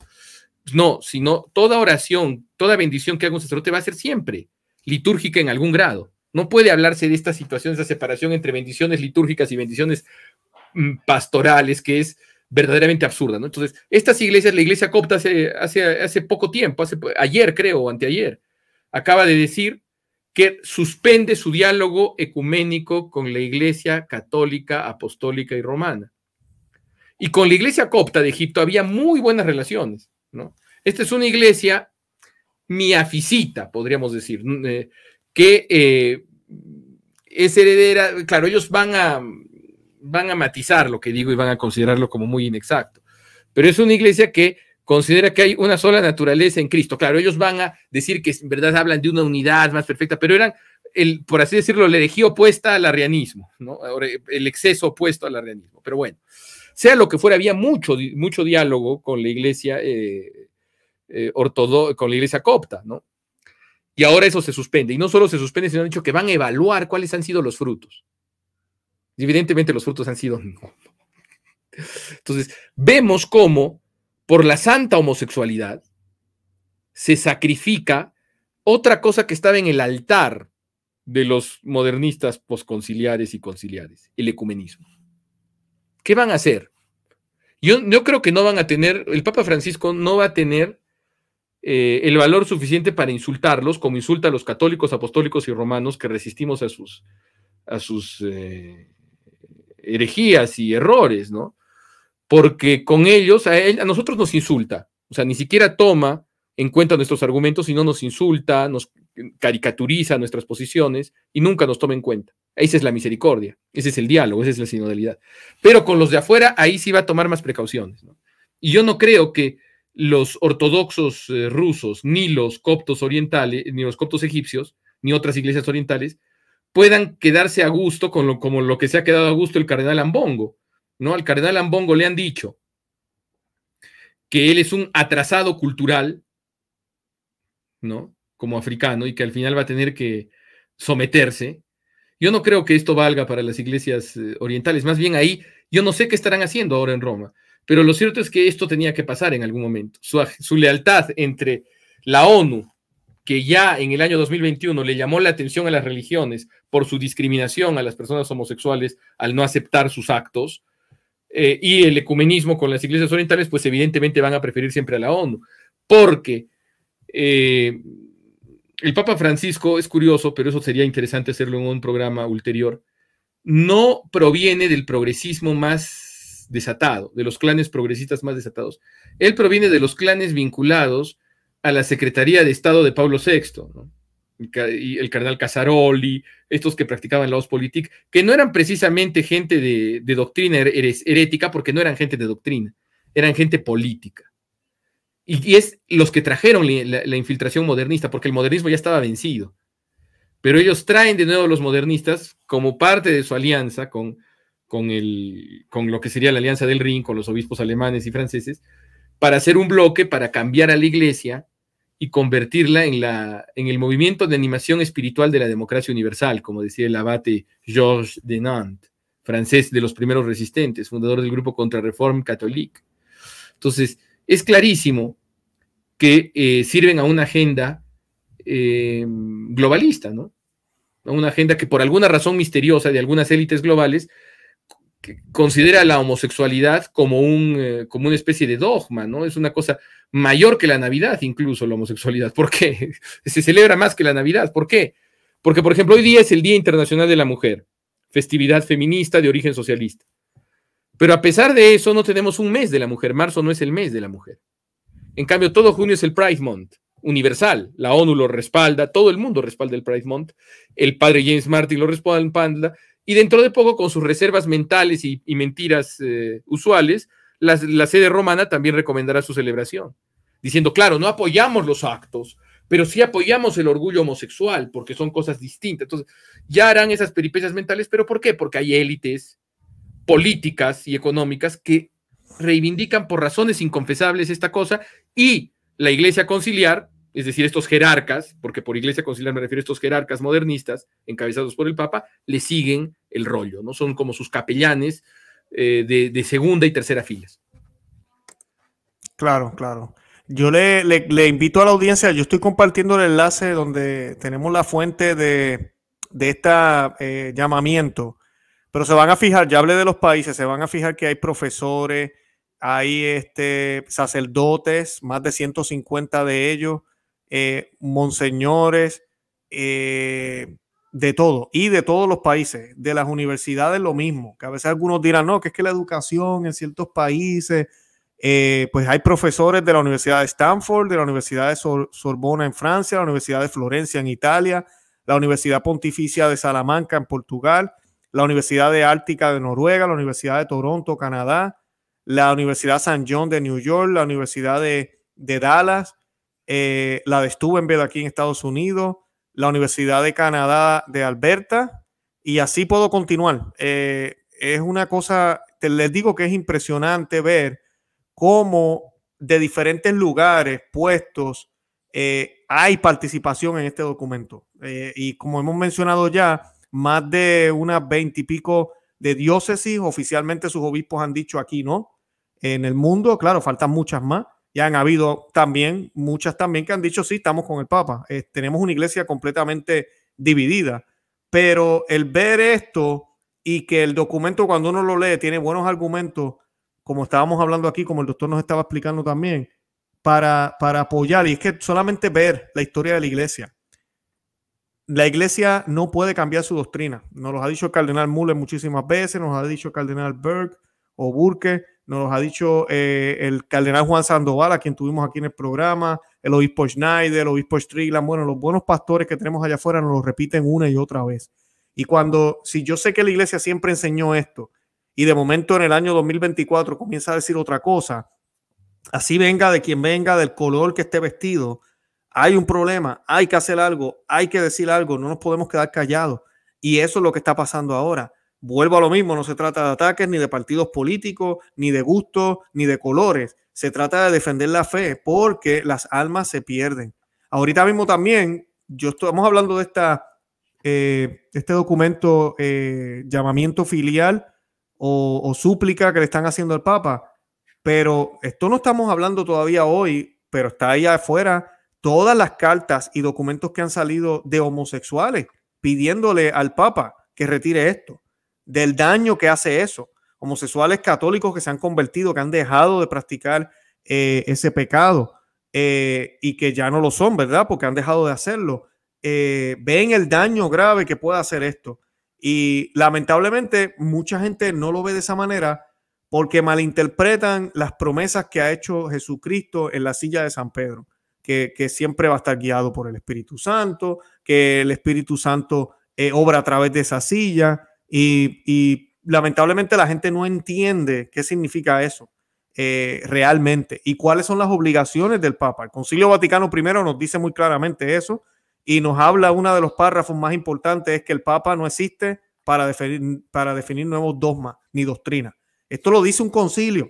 No, sino toda oración, toda bendición que haga un sacerdote va a ser siempre litúrgica en algún grado. No puede hablarse de esta situación, de separación entre bendiciones litúrgicas y bendiciones mm, pastorales, que es verdaderamente absurda, ¿no? Entonces, estas iglesias, la iglesia copta hace, hace, poco tiempo, hace, ayer creo, o anteayer, acaba de decir que suspende su diálogo ecuménico con la iglesia católica, apostólica y romana. Y con la iglesia copta de Egipto había muy buenas relaciones, ¿no? Esta es una iglesia miaficita, podríamos decir, eh, que eh, es heredera, claro, ellos van a, van a matizar lo que digo y van a considerarlo como muy inexacto. Pero es una iglesia que considera que hay una sola naturaleza en Cristo. Claro, ellos van a decir que en verdad hablan de una unidad más perfecta, pero eran, el, por así decirlo, la herejía opuesta al arrianismo, ¿no? el exceso opuesto al arrianismo. Pero bueno, sea lo que fuera, había mucho, mucho diálogo con la iglesia eh, eh, ortodoxa, con la iglesia copta, ¿no? Y ahora eso se suspende. Y no solo se suspende, sino han dicho que van a evaluar cuáles han sido los frutos evidentemente los frutos han sido Entonces, vemos cómo por la santa homosexualidad se sacrifica otra cosa que estaba en el altar de los modernistas posconciliares y conciliares, el ecumenismo. ¿Qué van a hacer? Yo, creo que no van a tener, el Papa Francisco no va a tener eh, el valor suficiente para insultarlos, como insulta a los católicos, apostólicos y romanos que resistimos a sus, a sus eh, herejías y errores, ¿no? Porque con ellos, a, nosotros nos insulta, o sea, ni siquiera toma en cuenta nuestros argumentos, sino nos insulta, nos caricaturiza nuestras posiciones y nunca nos toma en cuenta. Esa es la misericordia, ese es el diálogo, esa es la sinodalidad. Pero con los de afuera, ahí sí va a tomar más precauciones. ¿no? Y yo no creo que los ortodoxos eh, rusos, ni los coptos orientales, ni los coptos egipcios, ni otras iglesias orientales, puedan quedarse a gusto con lo, como lo que se ha quedado a gusto el cardenal Ambongo. ¿no? Al cardenal Ambongo le han dicho que él es un atrasado cultural, ¿no? Como africano y que al final va a tener que someterse. Yo no creo que esto valga para las iglesias eh, orientales, más bien ahí yo no sé qué estarán haciendo ahora en Roma, pero lo cierto es que esto tenía que pasar en algún momento. Su, su lealtad entre la ONU, que ya en el año 2021 le llamó la atención a las religiones por su discriminación a las personas homosexuales al no aceptar sus actos, eh, y el ecumenismo con las iglesias orientales, pues evidentemente van a preferir siempre a la ONU, porque eh, el Papa Francisco, es curioso, pero eso sería interesante hacerlo en un programa ulterior, no proviene del progresismo más desatado, de los clanes progresistas más desatados. Él proviene de los clanes vinculados a la Secretaría de Estado de Pablo VI, ¿no? el cardenal Casaroli, estos que practicaban la Ostpolitik, que no eran precisamente gente de, doctrina herética, porque no eran gente de doctrina, eran gente política. Y, es los que trajeron la, infiltración modernista, porque el modernismo ya estaba vencido. Pero ellos traen de nuevo a los modernistas como parte de su alianza con, con, el, con lo que sería la alianza del Rin, con los obispos alemanes y franceses, para hacer un bloque, para cambiar a la iglesia y convertirla en, la, en el movimiento de animación espiritual de la democracia universal, como decía el abate Georges de francés de los primeros resistentes, fundador del grupo Reforme Catholique. Entonces, es clarísimo que eh, sirven a una agenda eh, globalista, ¿no? A una agenda que por alguna razón misteriosa de algunas élites globales considera la homosexualidad como, un, eh, como una especie de dogma, ¿no? Es una cosa mayor que la Navidad, incluso la homosexualidad. ¿Por qué? Se celebra más que la Navidad. ¿Por qué? Porque, por ejemplo, hoy día es el Día Internacional de la Mujer, festividad feminista de origen socialista. Pero a pesar de eso, no tenemos un mes de la mujer. Marzo no es el mes de la mujer. En cambio, todo junio es el Pride Month, universal. La ONU lo respalda, todo el mundo respalda el Pride Month. El padre James Martin lo respalda, y dentro de poco, con sus reservas mentales y, mentiras eh, usuales, la, la sede romana también recomendará su celebración, diciendo, claro, no apoyamos los actos, pero sí apoyamos el orgullo homosexual, porque son cosas distintas. Entonces, ya harán esas peripecias mentales, pero ¿por qué? Porque hay élites políticas y económicas que reivindican por razones inconfesables esta cosa y la iglesia conciliar, es decir, estos jerarcas, porque por iglesia conciliar me refiero a estos jerarcas modernistas encabezados por el Papa, le siguen el rollo, ¿no? Son como sus capellanes eh, de, segunda y tercera filas. Claro, claro. Yo le, invito a la audiencia, yo estoy compartiendo el enlace donde tenemos la fuente de, de este llamamiento, pero se van a fijar, ya hablé de los países, se van a fijar que hay profesores, hay este, sacerdotes, más de 150 de ellos, eh, monseñores, de todo y de todos los países, de las universidades lo mismo, que a veces algunos dirán, no, que es que la educación en ciertos países, eh, pues hay profesores de la Universidad de Stanford, de la Universidad de Sorbona en Francia, la Universidad de Florencia en Italia, la Universidad Pontificia de Salamanca en Portugal, la Universidad de Ártica de Noruega, la Universidad de Toronto, Canadá, la Universidad San John de New York, la Universidad de, Dallas, eh, la de Stubenberg aquí en Estados Unidos, la Universidad de Canadá de Alberta, y así puedo continuar. Eh, es una cosa, les digo que es impresionante ver cómo de diferentes lugares, puestos, eh, hay participación en este documento. Eh, y como hemos mencionado ya, más de unas veintipico de diócesis, oficialmente sus obispos han dicho aquí, ¿no? En el mundo, claro, faltan muchas más, ya han habido también, muchas también, que han dicho, sí, estamos con el Papa. Eh, tenemos una iglesia completamente dividida. Pero el ver esto y que el documento cuando uno lo lee tiene buenos argumentos, como estábamos hablando aquí, como el doctor nos estaba explicando también, para, para apoyar. Y es que solamente ver la historia de la iglesia. La iglesia no puede cambiar su doctrina. Nos lo ha dicho el cardenal Muller muchísimas veces, nos ha dicho el cardenal Berg o Burke nos lo ha dicho eh, el cardenal Juan Sandoval, a quien tuvimos aquí en el programa, el obispo Schneider, el obispo Strickland, bueno, los buenos pastores que tenemos allá afuera nos lo repiten una y otra vez. Y cuando, si yo sé que la iglesia siempre enseñó esto, y de momento en el año 2024 comienza a decir otra cosa, así venga de quien venga, del color que esté vestido, hay un problema, hay que hacer algo, hay que decir algo, no nos podemos quedar callados. Y eso es lo que está pasando ahora. Vuelvo a lo mismo, no se trata de ataques ni de partidos políticos, ni de gustos, ni de colores. Se trata de defender la fe porque las almas se pierden. Ahorita mismo también, yo estamos hablando de esta, eh, este documento eh, llamamiento filial o, o súplica que le están haciendo al Papa, pero esto no estamos hablando todavía hoy, pero está ahí afuera todas las cartas y documentos que han salido de homosexuales pidiéndole al Papa que retire esto del daño que hace eso. Homosexuales católicos que se han convertido, que han dejado de practicar eh, ese pecado eh, y que ya no lo son, ¿verdad? Porque han dejado de hacerlo. Eh, ven el daño grave que puede hacer esto. Y lamentablemente mucha gente no lo ve de esa manera porque malinterpretan las promesas que ha hecho Jesucristo en la silla de San Pedro, que, siempre va a estar guiado por el Espíritu Santo, que el Espíritu Santo obra a través de esa silla, y, lamentablemente la gente no entiende qué significa eso eh, realmente y cuáles son las obligaciones del Papa. El Concilio Vaticano I nos dice muy claramente eso y nos habla uno de los párrafos más importantes es que el Papa no existe para definir, para definir nuevos dogmas ni doctrinas. Esto lo dice un concilio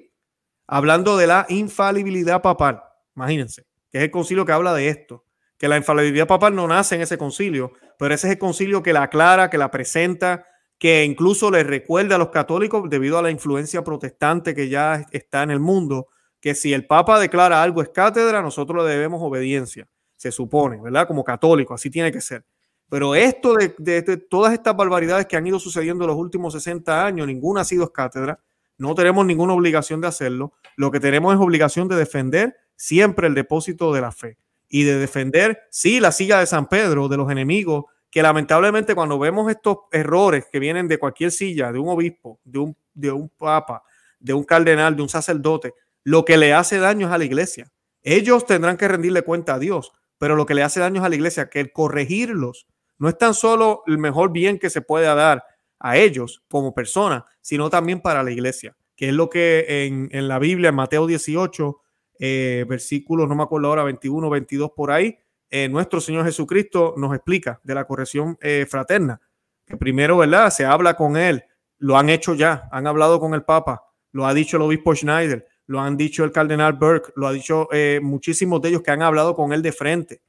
hablando de la infalibilidad papal. Imagínense, que es el concilio que habla de esto, que la infalibilidad papal no nace en ese concilio, pero ese es el concilio que la aclara, que la presenta, que incluso le recuerda a los católicos, debido a la influencia protestante que ya está en el mundo, que si el Papa declara algo es cátedra, nosotros le debemos obediencia, se supone, ¿verdad? Como católico, así tiene que ser. Pero esto de, todas estas barbaridades que han ido sucediendo en los últimos 60 años, ninguna ha sido cátedra, no tenemos ninguna obligación de hacerlo, lo que tenemos es obligación de defender siempre el depósito de la fe y de defender, sí, la silla de San Pedro, de los enemigos que lamentablemente cuando vemos estos errores que vienen de cualquier silla, de un obispo, de un, de un papa, de un cardenal, de un sacerdote, lo que le hace daño es a la iglesia. Ellos tendrán que rendirle cuenta a Dios, pero lo que le hace daño es a la iglesia, que el corregirlos no es tan solo el mejor bien que se pueda dar a ellos como personas, sino también para la iglesia, que es lo que en, la Biblia, en Mateo 18, eh, versículos, no me acuerdo ahora, 21, 22 por ahí, eh, nuestro Señor Jesucristo nos explica de la corrección eh, fraterna, que primero, ¿verdad? Se habla con él, lo han hecho ya, han hablado con el Papa, lo ha dicho el obispo Schneider, lo han dicho el cardenal Burke, lo ha dicho eh, muchísimos de ellos que han hablado con él de frente.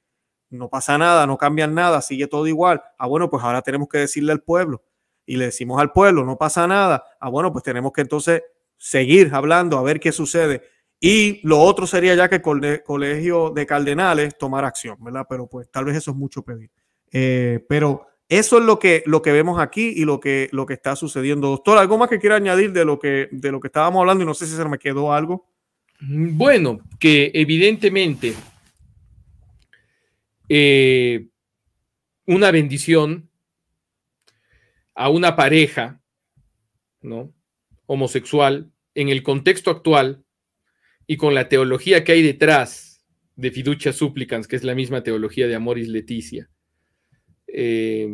No pasa nada, no cambian nada, sigue todo igual. Ah, bueno, pues ahora tenemos que decirle al pueblo. Y le decimos al pueblo, no pasa nada. Ah, bueno, pues tenemos que entonces seguir hablando, a ver qué sucede. Y lo otro sería ya que el Colegio de Cardenales tomara acción, ¿verdad? Pero pues tal vez eso es mucho pedir. Eh, pero eso es lo que, lo que vemos aquí y lo que, lo que está sucediendo. Doctor, ¿algo más que quiera añadir de lo que, de lo que estábamos hablando? Y no sé si se me quedó algo. Mm, bueno, que evidentemente eh, una bendición a una pareja ¿no? homosexual en el contexto actual y con la teología que hay detrás de Fiducia Supplicans, que es la misma teología de Amoris Leticia, eh,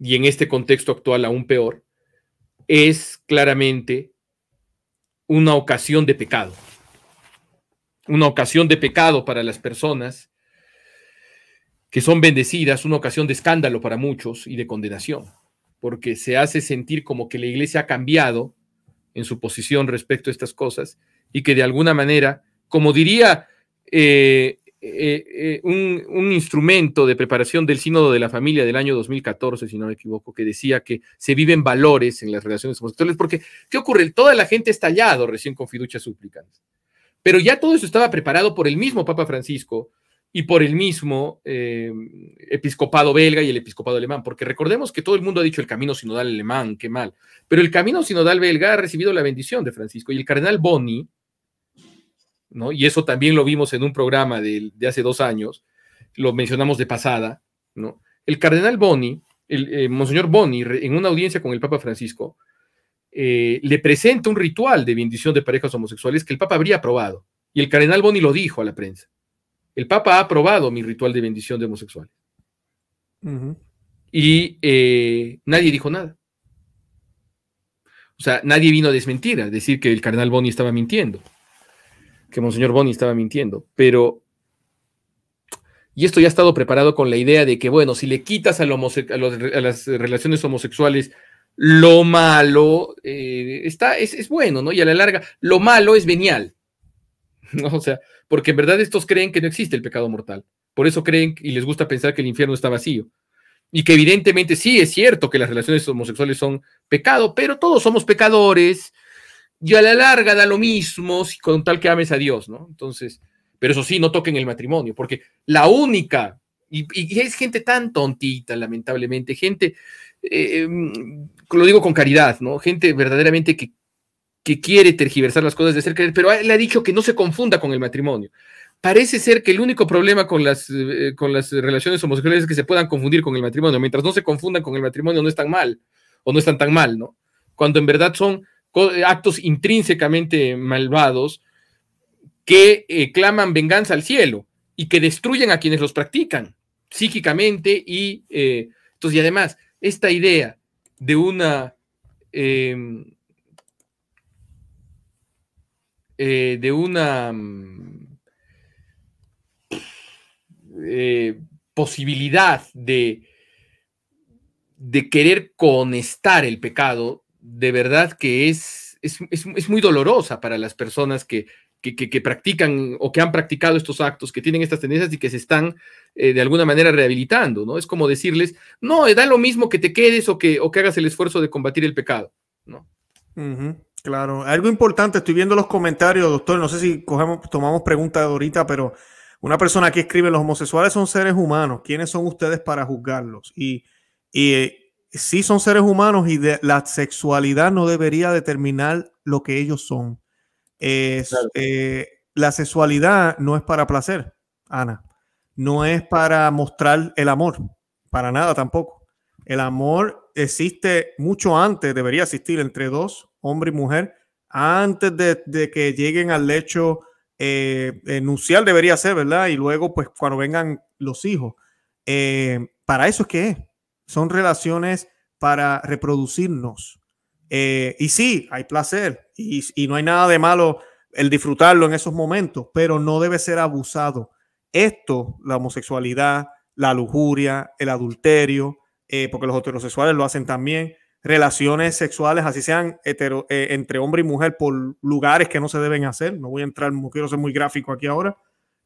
y en este contexto actual aún peor, es claramente una ocasión de pecado. Una ocasión de pecado para las personas que son bendecidas, una ocasión de escándalo para muchos y de condenación, porque se hace sentir como que la iglesia ha cambiado en su posición respecto a estas cosas y que de alguna manera, como diría eh, eh, eh, un, instrumento de preparación del Sínodo de la Familia del año 2014, si no me equivoco, que decía que se viven valores en las relaciones homosexuales, porque ¿qué ocurre? Toda la gente está hallado recién con fiducia súplicas, pero ya todo eso estaba preparado por el mismo Papa Francisco y por el mismo episcopado belga y el episcopado alemán, porque recordemos que todo el mundo ha dicho el camino sinodal alemán, qué mal, pero el camino sinodal belga ha recibido la bendición de Francisco y el cardenal Boni, y eso también lo vimos en un programa de, hace dos años, lo mencionamos de pasada, ¿no? El cardenal Boni, el eh, monseñor Boni, en una audiencia con el Papa Francisco, eh, le presenta un ritual de bendición de parejas homosexuales que el Papa habría aprobado. Y el cardenal Boni lo dijo a la prensa. El Papa ha aprobado mi ritual de bendición de homosexuales. Y eh, nadie dijo nada. O sea, nadie vino a desmentir, a decir que el cardenal Boni estaba mintiendo que Monseñor Boni estaba mintiendo, pero... Y esto ya ha estado preparado con la idea de que, bueno, si le quitas a, las relaciones homosexuales lo malo, eh, está, es, es, bueno, ¿no? Y a la larga, lo malo es venial, ¿no? O sea, porque en verdad estos creen que no existe el pecado mortal. Por eso creen y les gusta pensar que el infierno está vacío. Y que evidentemente sí es cierto que las relaciones homosexuales son pecado, pero todos somos pecadores, y a la larga da lo mismo si con tal que ames a Dios, ¿no? Entonces, pero eso sí, no toquen el matrimonio, porque la única, y, es gente tan tontita, lamentablemente, gente, eh, em, lo digo con caridad, ¿no? Gente verdaderamente que, que quiere tergiversar las cosas de ser pero él ha dicho que no se confunda con el matrimonio. Parece ser que el único problema con las, eh, con las relaciones homosexuales es que se puedan confundir con el matrimonio. Mientras no se confundan con el matrimonio, no están mal, o no están tan mal, ¿no? Cuando en verdad son actos intrínsecamente malvados que eh, claman venganza al cielo y que destruyen a quienes los practican psíquicamente y eh, entonces y además esta idea de una em, eh, de una mm, posibilidad de de querer conestar el pecado de verdad que es, es, muy dolorosa para las personas que, practican o que han practicado estos actos, que tienen estas tendencias y que se están eh, de alguna manera rehabilitando, ¿no? Es como decirles, no, da lo mismo que te quedes o que, que hagas el esfuerzo de combatir el pecado, ¿no? claro, algo importante, estoy viendo los comentarios, doctor, no sé si cogemos, tomamos preguntas ahorita, pero una persona que escribe, los homosexuales son seres humanos, ¿quiénes son ustedes para juzgarlos? y eh, sí son seres humanos y la sexualidad no debería determinar lo que ellos son. Eh, la sexualidad no es para placer, Ana. No es para mostrar el amor, para nada tampoco. El amor existe mucho antes, debería existir entre dos, hombre y mujer, antes de, que lleguen al lecho eh, debería ser, ¿verdad? Y luego, pues, cuando vengan los hijos. Eh, para eso es que es son relaciones para reproducirnos. Eh, y sí, hay placer y, no hay nada de malo el disfrutarlo en esos momentos, pero no debe ser abusado. Esto, la homosexualidad, la lujuria, el adulterio, eh, porque los heterosexuales lo hacen también, relaciones sexuales, así sean eh, entre hombre y mujer, por lugares que no se deben hacer. No voy a entrar, no quiero ser muy gráfico aquí ahora,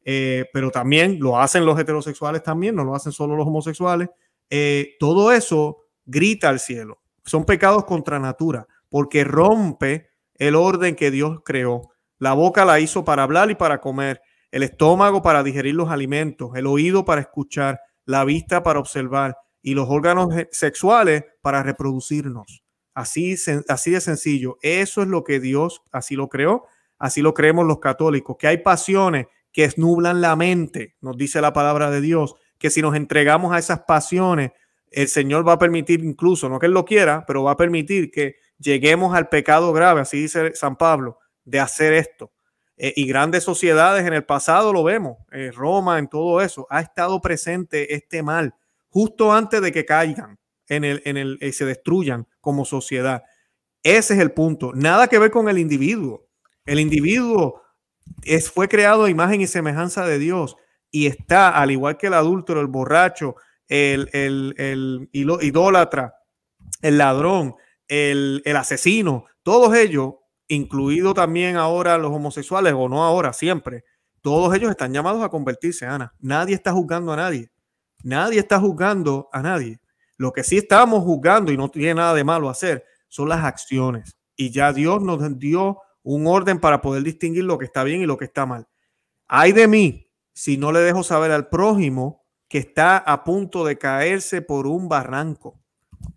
pero también lo hacen los heterosexuales también, no lo hacen solo los homosexuales. Eh, todo eso grita al cielo. Son pecados contra natura, porque rompe el orden que Dios creó. La boca la hizo para hablar y para comer, el estómago para digerir los alimentos, el oído para escuchar, la vista para observar y los órganos sexuales para reproducirnos. Así, así de sencillo. Eso es lo que Dios así lo creó, así lo creemos los católicos, que hay pasiones que esnublan la mente, nos dice la palabra de Dios, que si nos entregamos a esas pasiones, el Señor va a permitir incluso, no que Él lo quiera, pero va a permitir que lleguemos al pecado grave, así dice San Pablo, de hacer esto. Eh, y grandes sociedades en el pasado lo vemos, eh, Roma, en todo eso, ha estado presente este mal justo antes de que caigan en el, en y eh, se destruyan como sociedad. Ese es el punto. Nada que ver con el individuo. El individuo es, fue creado a imagen y semejanza de Dios y está, al igual que el adúltero, el borracho, el, el, el, idólatra, el ladrón, el, el asesino, todos ellos, incluido también ahora los homosexuales, o no ahora, siempre, todos ellos están llamados a convertirse, Ana. Nadie está juzgando a nadie. Nadie está juzgando a nadie. Lo que sí estamos juzgando, y no tiene nada de malo hacer, son las acciones. Y ya Dios nos dio un orden para poder distinguir lo que está bien y lo que está mal. Ay de mí, si no le dejo saber al prójimo que está a punto de caerse por un barranco.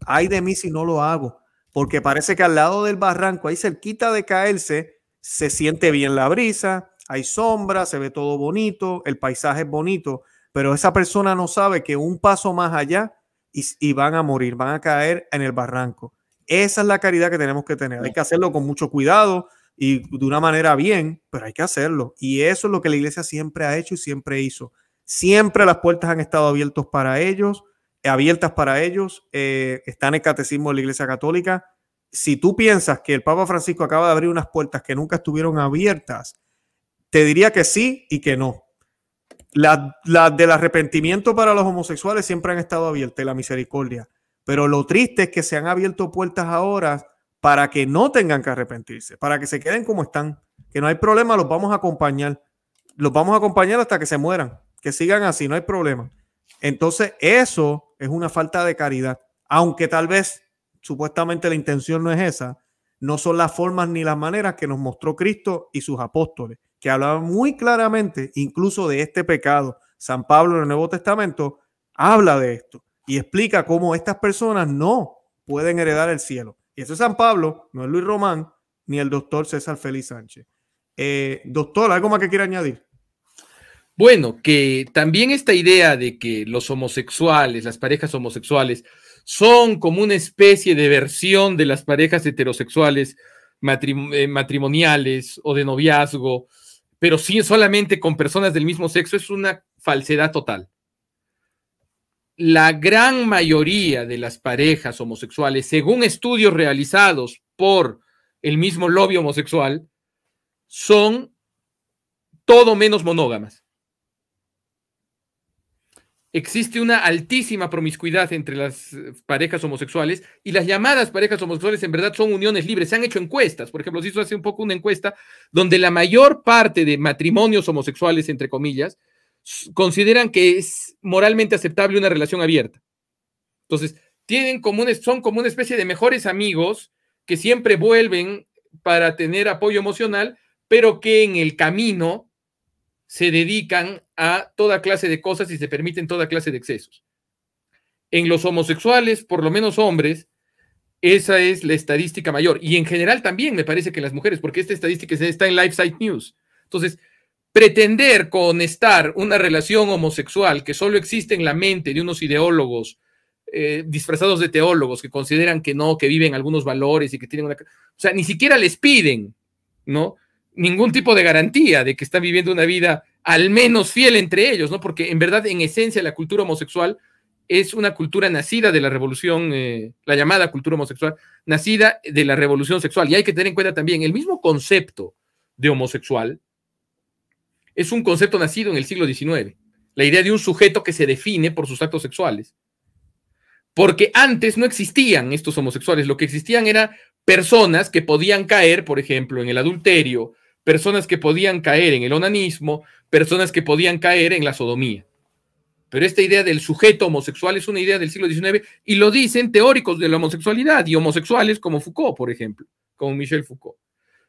Ay de mí si no lo hago, porque parece que al lado del barranco, ahí cerquita de caerse, se siente bien la brisa, hay sombra, se ve todo bonito, el paisaje es bonito, pero esa persona no sabe que un paso más allá y, y van a morir, van a caer en el barranco. Esa es la caridad que tenemos que tener. Hay que hacerlo con mucho cuidado, y de una manera bien, pero hay que hacerlo. Y eso es lo que la iglesia siempre ha hecho y siempre hizo. Siempre las puertas han estado eh, abiertas para ellos, abiertas eh, para ellos. está en el catecismo de la iglesia católica. Si tú piensas que el Papa Francisco acaba de abrir unas puertas que nunca estuvieron abiertas, te diría que sí y que no. Las la del arrepentimiento para los homosexuales siempre han estado abiertas, la misericordia. Pero lo triste es que se han abierto puertas ahora para que no tengan que arrepentirse, para que se queden como están, que no hay problema, los vamos a acompañar, los vamos a acompañar hasta que se mueran, que sigan así, no hay problema. Entonces, eso es una falta de caridad, aunque tal vez supuestamente la intención no es esa, no son las formas ni las maneras que nos mostró Cristo y sus apóstoles, que hablaban muy claramente incluso de este pecado. San Pablo en el Nuevo Testamento habla de esto y explica cómo estas personas no pueden heredar el cielo. Y ese es San Pablo, no es Luis Román, ni el doctor César Félix Sánchez. Eh, doctor, ¿algo más que quiera añadir? Bueno, que también esta idea de que los homosexuales, las parejas homosexuales, son como una especie de versión de las parejas heterosexuales eh, matrimoniales o de noviazgo, pero sí solamente con personas del mismo sexo, es una falsedad total la gran mayoría de las parejas homosexuales, según estudios realizados por el mismo lobby homosexual, son todo menos monógamas. Existe una altísima promiscuidad entre las eh, parejas homosexuales y las llamadas parejas homosexuales en verdad son uniones libres. Se han hecho encuestas, por ejemplo, se hizo hace un poco una encuesta donde la mayor parte de matrimonios homosexuales, entre comillas, consideran que es moralmente aceptable una relación abierta. Entonces, tienen son como una especie de mejores amigos que siempre vuelven para tener apoyo emocional, pero que en el camino se dedican a toda clase de cosas y se permiten toda clase de excesos. En los homosexuales, por lo menos hombres, esa es la estadística mayor. Y en general también me parece que en las mujeres, porque esta estadística está en Site News. Entonces, Pretender estar una relación homosexual que solo existe en la mente de unos ideólogos eh, disfrazados de teólogos que consideran que no, que viven algunos valores y que tienen una... O sea, ni siquiera les piden, ¿no? Ningún tipo de garantía de que están viviendo una vida al menos fiel entre ellos, ¿no? Porque en verdad, en esencia, la cultura homosexual es una cultura nacida de la revolución, eh, la llamada cultura homosexual, nacida de la revolución sexual. Y hay que tener en cuenta también el mismo concepto de homosexual es un concepto nacido en el siglo XIX. La idea de un sujeto que se define por sus actos sexuales. Porque antes no existían estos homosexuales, lo que existían eran personas que podían caer, por ejemplo, en el adulterio, personas que podían caer en el onanismo, personas que podían caer en la sodomía. Pero esta idea del sujeto homosexual es una idea del siglo XIX y lo dicen teóricos de la homosexualidad y homosexuales como Foucault, por ejemplo, como Michel Foucault.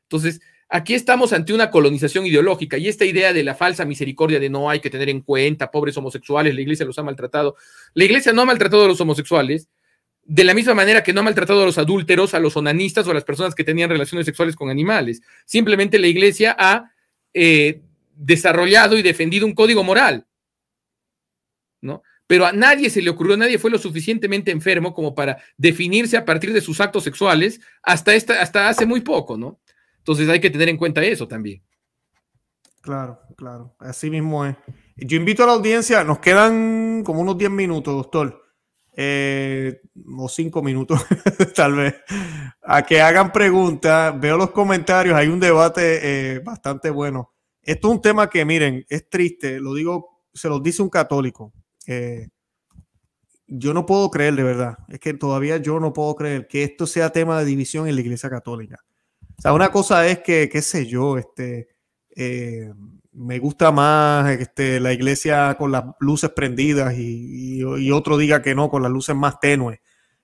Entonces, Aquí estamos ante una colonización ideológica y esta idea de la falsa misericordia de no hay que tener en cuenta pobres homosexuales, la iglesia los ha maltratado. La iglesia no ha maltratado a los homosexuales, de la misma manera que no ha maltratado a los adúlteros, a los onanistas o a las personas que tenían relaciones sexuales con animales. Simplemente la iglesia ha eh, desarrollado y defendido un código moral, ¿no? Pero a nadie se le ocurrió, nadie fue lo suficientemente enfermo como para definirse a partir de sus actos sexuales hasta, hasta hace muy poco, ¿no? Entonces hay que tener en cuenta eso también. Claro, claro, así mismo es. Yo invito a la audiencia, nos quedan como unos 10 minutos, doctor, eh, o 5 minutos tal vez, a que hagan preguntas. Veo los comentarios, hay un debate eh, bastante bueno. Esto es un tema que, miren, es triste, lo digo, se los dice un católico. Eh, yo no puedo creer de verdad, es que todavía yo no puedo creer que esto sea tema de división en la Iglesia Católica. O sea, una cosa es que, qué sé yo, este, eh, me gusta más este, la iglesia con las luces prendidas y, otro diga que no, con las luces más tenues.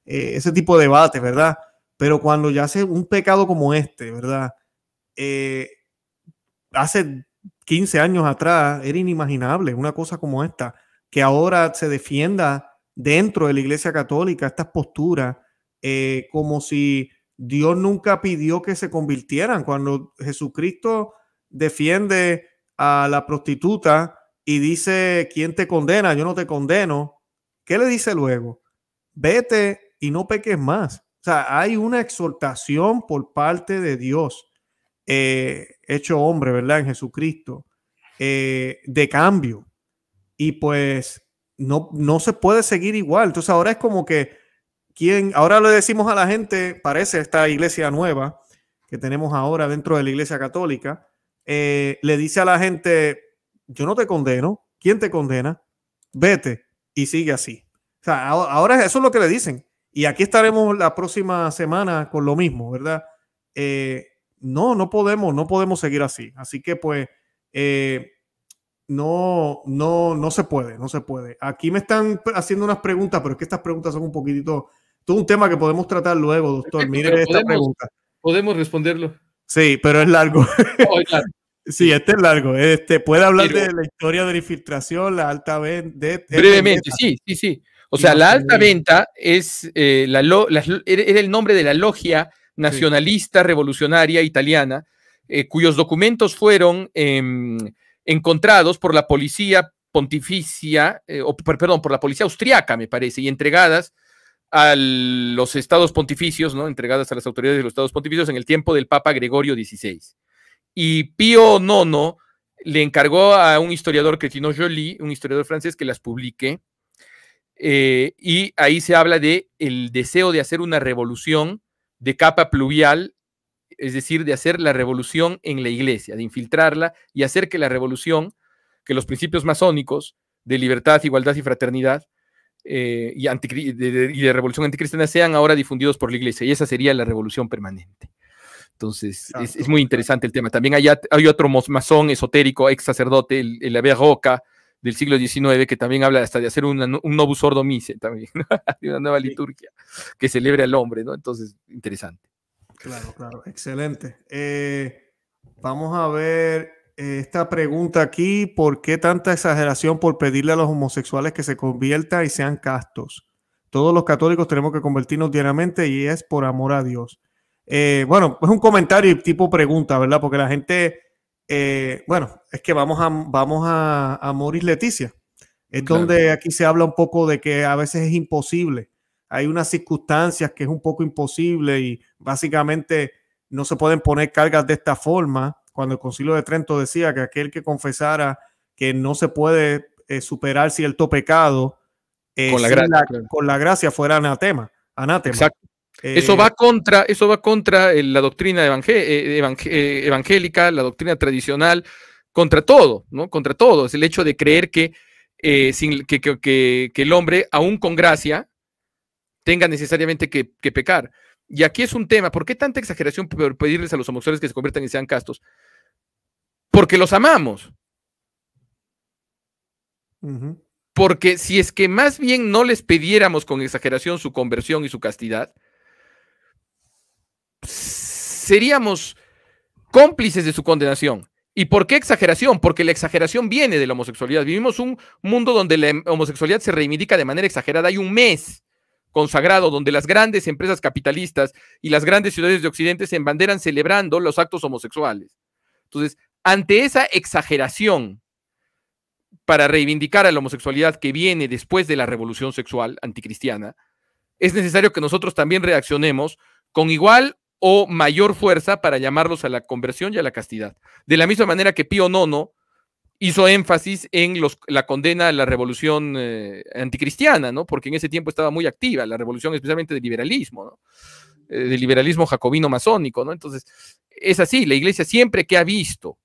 Eh, ese tipo de debate, ¿verdad? Pero cuando ya hace un pecado como este, ¿verdad? Eh, hace 15 años atrás era inimaginable una cosa como esta, que ahora se defienda dentro de la iglesia católica estas posturas como si Dios nunca pidió que se convirtieran. Cuando Jesucristo defiende a la prostituta y dice, ¿quién te condena? Yo no te condeno. ¿Qué le dice luego? Vete y no peques más. O sea, hay una exhortación por parte de Dios, eh, hecho hombre, ¿verdad? En Jesucristo, eh, de cambio. Y pues no, no se puede seguir igual. Entonces ahora es como que Ahora le decimos a la gente, parece esta iglesia nueva que tenemos ahora dentro de la iglesia católica, eh, le dice a la gente, yo no te condeno, ¿quién te condena? Vete y sigue así. O sea, ahora eso es lo que le dicen. Y aquí estaremos la próxima semana con lo mismo, ¿verdad? Eh, no, no podemos, no podemos seguir así. Así que pues eh, no, no, no se puede, no se puede. Aquí me están haciendo unas preguntas, pero es que estas preguntas son un poquitito todo un tema que podemos tratar luego, doctor. Mire esta pregunta. Podemos responderlo. Sí, pero es largo. Oh, sí, este es largo. Este, ¿Puede hablar de la historia de la infiltración, la alta venta? Brevemente, sí, sí, sí. O sea, la alta venta es, eh, la, el nombre de la logia nacionalista revolucionaria italiana, eh, cuyos documentos fueron em, encontrados por la policía pontificia, eh, o, perdón, por la policía austriaca, me parece, y entregadas a los estados pontificios, ¿no? entregadas a las autoridades de los estados pontificios en el tiempo del Papa Gregorio XVI. Y Pío IX le encargó a un historiador, Cretino Joly, un historiador francés, que las publique. Eh, y ahí se habla de el deseo de hacer una revolución de capa pluvial, es decir, de hacer la revolución en la iglesia, de infiltrarla y hacer que la revolución, que los principios masónicos de libertad, igualdad y fraternidad, eh, y, de, revolución anticristiana sean ahora difundidos por la iglesia. Y esa sería la revolución permanente. Entonces, es, muy interesante el tema. También hay, otro masón esotérico, ex sacerdote, el, el Roca, del siglo XIX, que también habla hasta de hacer un novus ordo mise también, de una nueva liturgia que celebre al hombre, ¿no? Entonces, interesante. Claro, claro, excelente. Eh, vamos a ver esta pregunta aquí, ¿por qué tanta exageración por pedirle a los homosexuales que se conviertan y sean castos? Todos los católicos tenemos que convertirnos diariamente y es por amor a Dios. Eh, bueno, es un comentario tipo pregunta, ¿verdad? Porque la gente, eh, bueno, es que vamos a, vamos a, Leticia. Es donde aquí se habla un poco de que a veces es imposible. Hay unas circunstancias que es un poco imposible y básicamente no se pueden poner cargas de esta forma cuando el concilio de Trento decía que aquel que confesara que no se puede eh, superar cierto pecado eh, con, la gracia, fuera anatema. anatema. Exacto. Eh, eso va contra, eso va contra la doctrina evangélica, la doctrina tradicional, contra todo, ¿no? Contra todo. Es el hecho de creer que, sin, que, que, el hombre, aún con gracia, tenga necesariamente que, pecar. Y aquí es un tema, ¿por qué tanta exageración por pedirles a los homosexuales que se conviertan y sean castos? porque los amamos. Porque si es que más bien no les pidiéramos con exageración su conversión y su castidad, seríamos cómplices de su condenación. ¿Y por qué exageración? Porque la exageración viene de la homosexualidad. Vivimos un mundo donde la homosexualidad se reivindica de manera exagerada. Hay un mes consagrado donde las grandes empresas capitalistas y las grandes ciudades de Occidente se embanderan celebrando los actos homosexuales. Entonces, ante esa exageración para reivindicar a la homosexualidad que viene después de la revolución sexual anticristiana, es necesario que nosotros también reaccionemos con igual o mayor fuerza para llamarlos a la conversión y a la castidad. De la misma manera que Pío IX hizo énfasis en los, la condena a la revolución eh, anticristiana, ¿no? porque en ese tiempo estaba muy activa la revolución especialmente del liberalismo, eh, del liberalismo jacobino-masónico. ¿no? Entonces, es así, la iglesia siempre que ha visto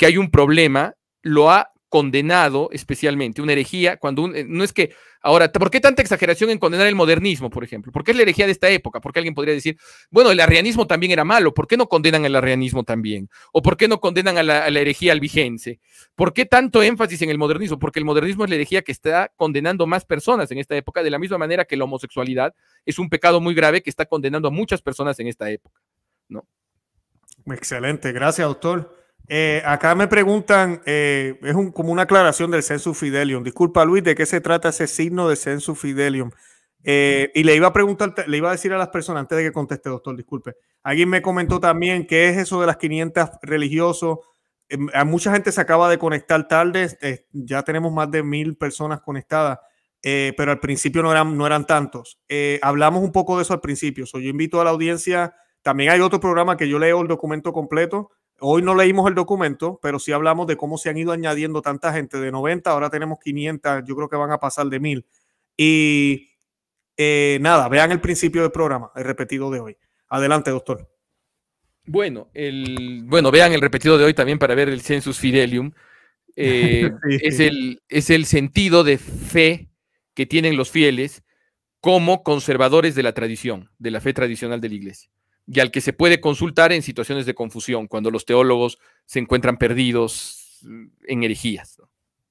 que hay un problema, lo ha condenado especialmente, una herejía, cuando un, eh, no es que, ahora, ¿por qué tanta exageración en condenar el modernismo, por ejemplo? ¿Por qué es la herejía de esta época? Porque alguien podría decir, bueno, el arrianismo también era malo, ¿por qué no condenan el arrianismo también? ¿O por qué no condenan a la, herejía albigense? ¿Por qué tanto énfasis en el modernismo? Porque el modernismo es la herejía que está condenando más personas en esta época, de la misma manera que la homosexualidad es un pecado muy grave que está condenando a muchas personas en esta época, ¿no? Excelente, gracias, doctor. Eh, acá me preguntan, eh, es como una aclaración del census fidelium. Disculpa, Luis, ¿de qué se trata ese signo de census fidelium? Eh, y le iba a preguntar, le iba a decir a las personas antes de que conteste, doctor, disculpe. Alguien me comentó también que es eso de las 500 religiosos. Em, a mucha gente se acaba de conectar tarde, ya tenemos más de mil personas conectadas, pero al principio no eran, no eran tantos. hablamos un poco de eso al principio. yo invito a la audiencia. También hay otro programa que yo leo el documento completo Hoy no leímos el documento, pero sí hablamos de cómo se han ido añadiendo tanta gente. De 90, ahora tenemos 500, yo creo que van a pasar de 1000. Y eh, nada, vean el principio del programa, el repetido de hoy. Adelante, doctor. Bueno, el, bueno, vean el repetido de hoy también para ver el census fidelium. Eh, es, el, es el sentido de fe que tienen los fieles como conservadores de la tradición, de la fe tradicional de la iglesia y al que se puede consultar en situaciones de confusión, cuando los teólogos se encuentran perdidos mm, en herejías,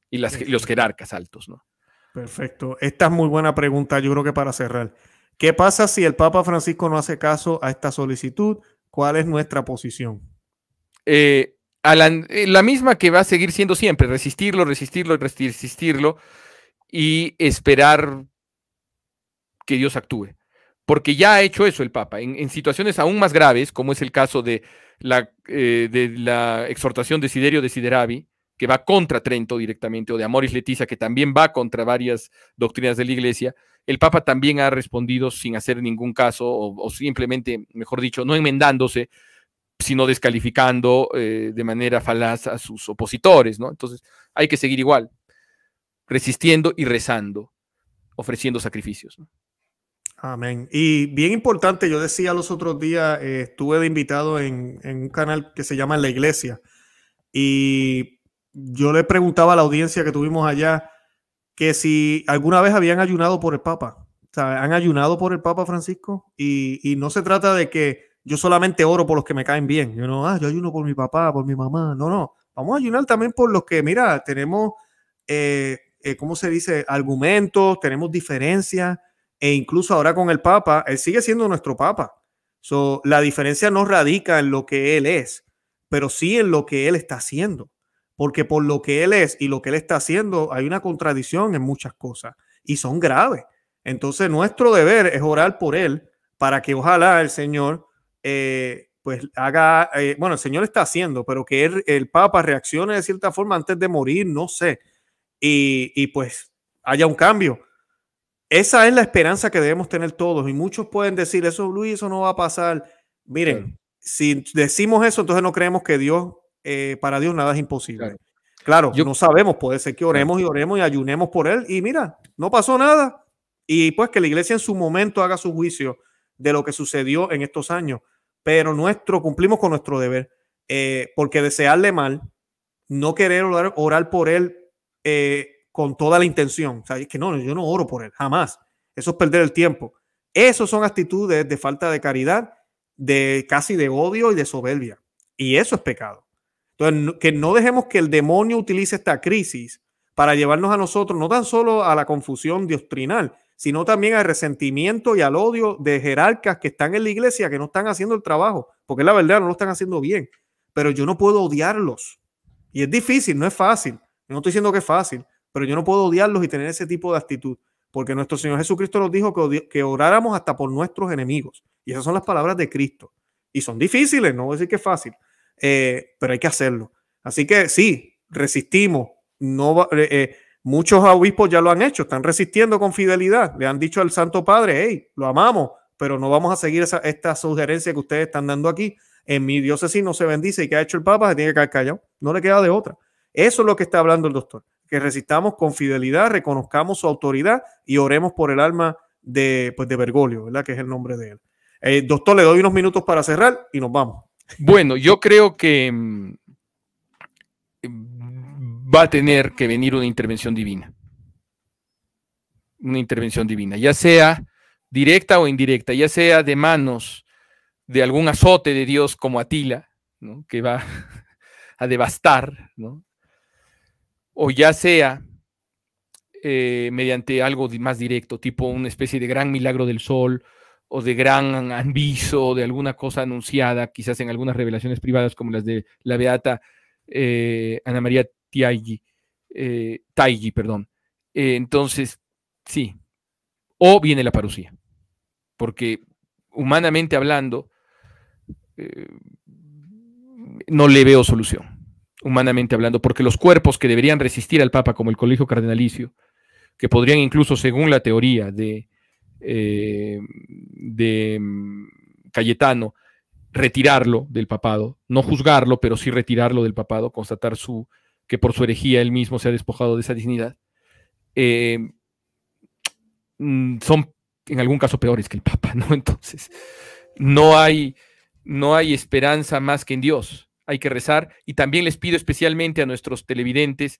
y, los jerarcas altos. ¿no? Perfecto. Esta es muy buena pregunta, yo creo que para cerrar. ¿Qué pasa si el Papa Francisco no hace caso a esta solicitud? ¿Cuál es nuestra posición? Eh, la, eh, la, misma que va a seguir siendo siempre, resistirlo, resistirlo, resistirlo y esperar que Dios actúe porque ya ha hecho eso el Papa, en, situaciones aún más graves, como es el caso eh, de la, exhortación de Siderio de Sideravi, que va contra Trento directamente, o de Amoris Leticia, que también va contra varias doctrinas de la Iglesia, el Papa también ha respondido sin hacer ningún caso, o, simplemente, mejor dicho, no enmendándose, sino descalificando eh, de manera falaz a sus opositores, ¿no? Entonces, hay que seguir igual, resistiendo y rezando, ofreciendo sacrificios. ¿no? Amén. Y bien importante, yo decía los otros días, eh, estuve de invitado en, en, un canal que se llama La Iglesia y yo le preguntaba a la audiencia que tuvimos allá que si alguna vez habían ayunado por el Papa. O sea, ¿Han ayunado por el Papa Francisco? Y, y, no se trata de que yo solamente oro por los que me caen bien. Yo no, ah, yo ayuno por mi papá, por mi mamá. No, no. Vamos a ayunar también por los que, mira, tenemos, eh, eh, ¿cómo se dice? Argumentos, tenemos diferencias e incluso ahora con el Papa, él sigue siendo nuestro Papa. So, la diferencia no radica en lo que él es, pero sí en lo que él está haciendo. Porque por lo que él es y lo que él está haciendo hay una contradicción en muchas cosas y son graves. Entonces nuestro deber es orar por él para que ojalá el Señor eh, pues haga, eh, bueno, el Señor está haciendo, pero que el Papa reaccione de cierta forma antes de morir, no sé, y, y pues haya un cambio esa es la esperanza que debemos tener todos. Y muchos pueden decir, eso Luis, eso no va a pasar. Miren, si decimos eso, entonces no creemos que Dios, eh, para Dios nada es imposible. Claro, Yo, no sabemos, puede ser que oremos y oremos y ayunemos por Él. Y mira, no pasó nada. Y pues que la iglesia en su momento haga su juicio de lo que sucedió en estos años. Pero nuestro, cumplimos con nuestro deber, eh, porque desearle mal, no querer orar, orar por Él, eh, con toda la intención. O que no, yo no oro por él, jamás. Eso es perder el tiempo. Esas son actitudes de falta de caridad, de casi de odio y de soberbia. Y eso es pecado. Entonces, que no dejemos que el demonio utilice esta crisis para llevarnos a nosotros no tan solo a la confusión doctrinal, sino también al resentimiento y al odio de jerarcas que están en la iglesia, que no están haciendo el trabajo, porque la verdad no lo están haciendo bien. Pero yo no puedo odiarlos. Y es difícil, no es fácil. No estoy diciendo que es fácil, pero yo no puedo odiarlos y tener ese tipo de actitud, porque nuestro Señor Jesucristo nos dijo que, oráramos hasta por nuestros enemigos. Y esas son las palabras de Cristo. Y son difíciles, no voy a decir que es fácil, eh, pero hay que hacerlo. Así que sí, resistimos. No, eh, eh, muchos obispos ya lo han hecho, están resistiendo con fidelidad. Le han dicho al Santo Padre, hey, lo amamos, pero no vamos a seguir esa, esta sugerencia que ustedes están dando aquí. En mi diócesis no se bendice y que ha hecho el Papa se tiene que caer callado. No le queda de otra. Eso es lo que está hablando el doctor que resistamos con fidelidad, reconozcamos su autoridad y oremos por el alma de, pues, de Bergoglio, ¿verdad? Que es el nombre de él. Eh, doctor, le doy unos minutos para cerrar y nos vamos. Bueno, yo creo que mm, va a tener que venir una intervención divina. Una intervención divina, ya sea directa o indirecta, ya sea de manos de algún azote de Dios como Atila, ¿no? que va a devastar, ¿no? o ya sea eh, mediante algo más directo, tipo una especie de gran milagro del sol o de gran aviso de alguna cosa anunciada, quizás en algunas revelaciones privadas como las de la beata eh, Ana María eh, Taigi, perdón. entonces, sí, o viene la parucía, porque humanamente hablando, no le veo solución humanamente hablando, porque los cuerpos que deberían resistir al Papa, como el Colegio Cardenalicio, que podrían incluso, según la teoría de, eh, de mm, Cayetano, retirarlo del papado, no juzgarlo, pero sí retirarlo del papado, constatar su, que por su herejía él mismo se ha despojado de esa dignidad, eh, mm, son en algún caso peores que el Papa, ¿no? Entonces, no hay, no hay esperanza más que en Dios hay que rezar. Y también les pido especialmente a nuestros televidentes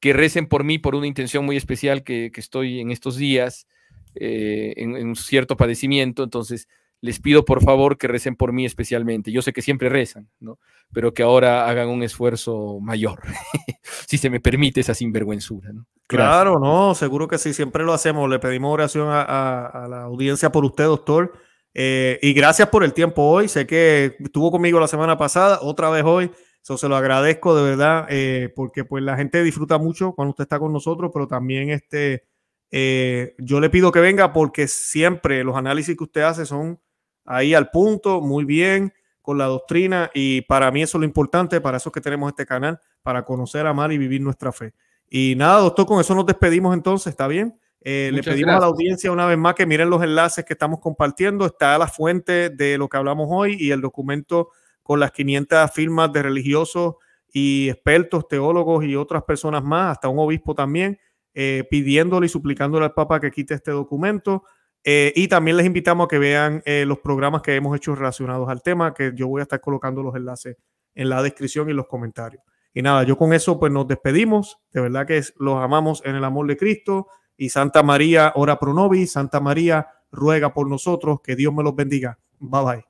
que recen por mí por una intención muy especial que, estoy en estos días, eh, en, un cierto padecimiento. Entonces, les pido por favor que recen por mí especialmente. Yo sé que siempre rezan, ¿no? Pero que ahora hagan un esfuerzo mayor, si se me permite esa sinvergüenzura, Claro, no, seguro que sí, siempre lo hacemos. Le pedimos oración a la audiencia por usted, doctor eh, y gracias por el tiempo hoy. Sé que estuvo conmigo la semana pasada, otra vez hoy. eso se lo agradezco de verdad, eh, porque pues la gente disfruta mucho cuando usted está con nosotros, pero también este, eh, yo le pido que venga porque siempre los análisis que usted hace son ahí al punto, muy bien, con la doctrina, y para mí eso es lo importante, para eso que tenemos este canal, para conocer, amar y vivir nuestra fe. Y nada, doctor, con eso nos despedimos entonces, ¿está bien? Eh, le pedimos a la audiencia una vez más que miren los enlaces que estamos compartiendo. Está la fuente de lo que hablamos hoy y el documento con las 500 firmas de religiosos y expertos, teólogos y otras personas más, hasta un obispo también, eh, pidiéndole y suplicándole al Papa que quite este documento. Eh, y también les invitamos a que vean los programas que hemos hecho relacionados al tema, que yo voy a estar colocando los enlaces en la descripción y los comentarios. Y nada, yo con eso pues nos despedimos. De verdad que los amamos en el amor de Cristo y Santa María, ora pro nobis, Santa María, ruega por nosotros, que Dios me los bendiga. Bye bye.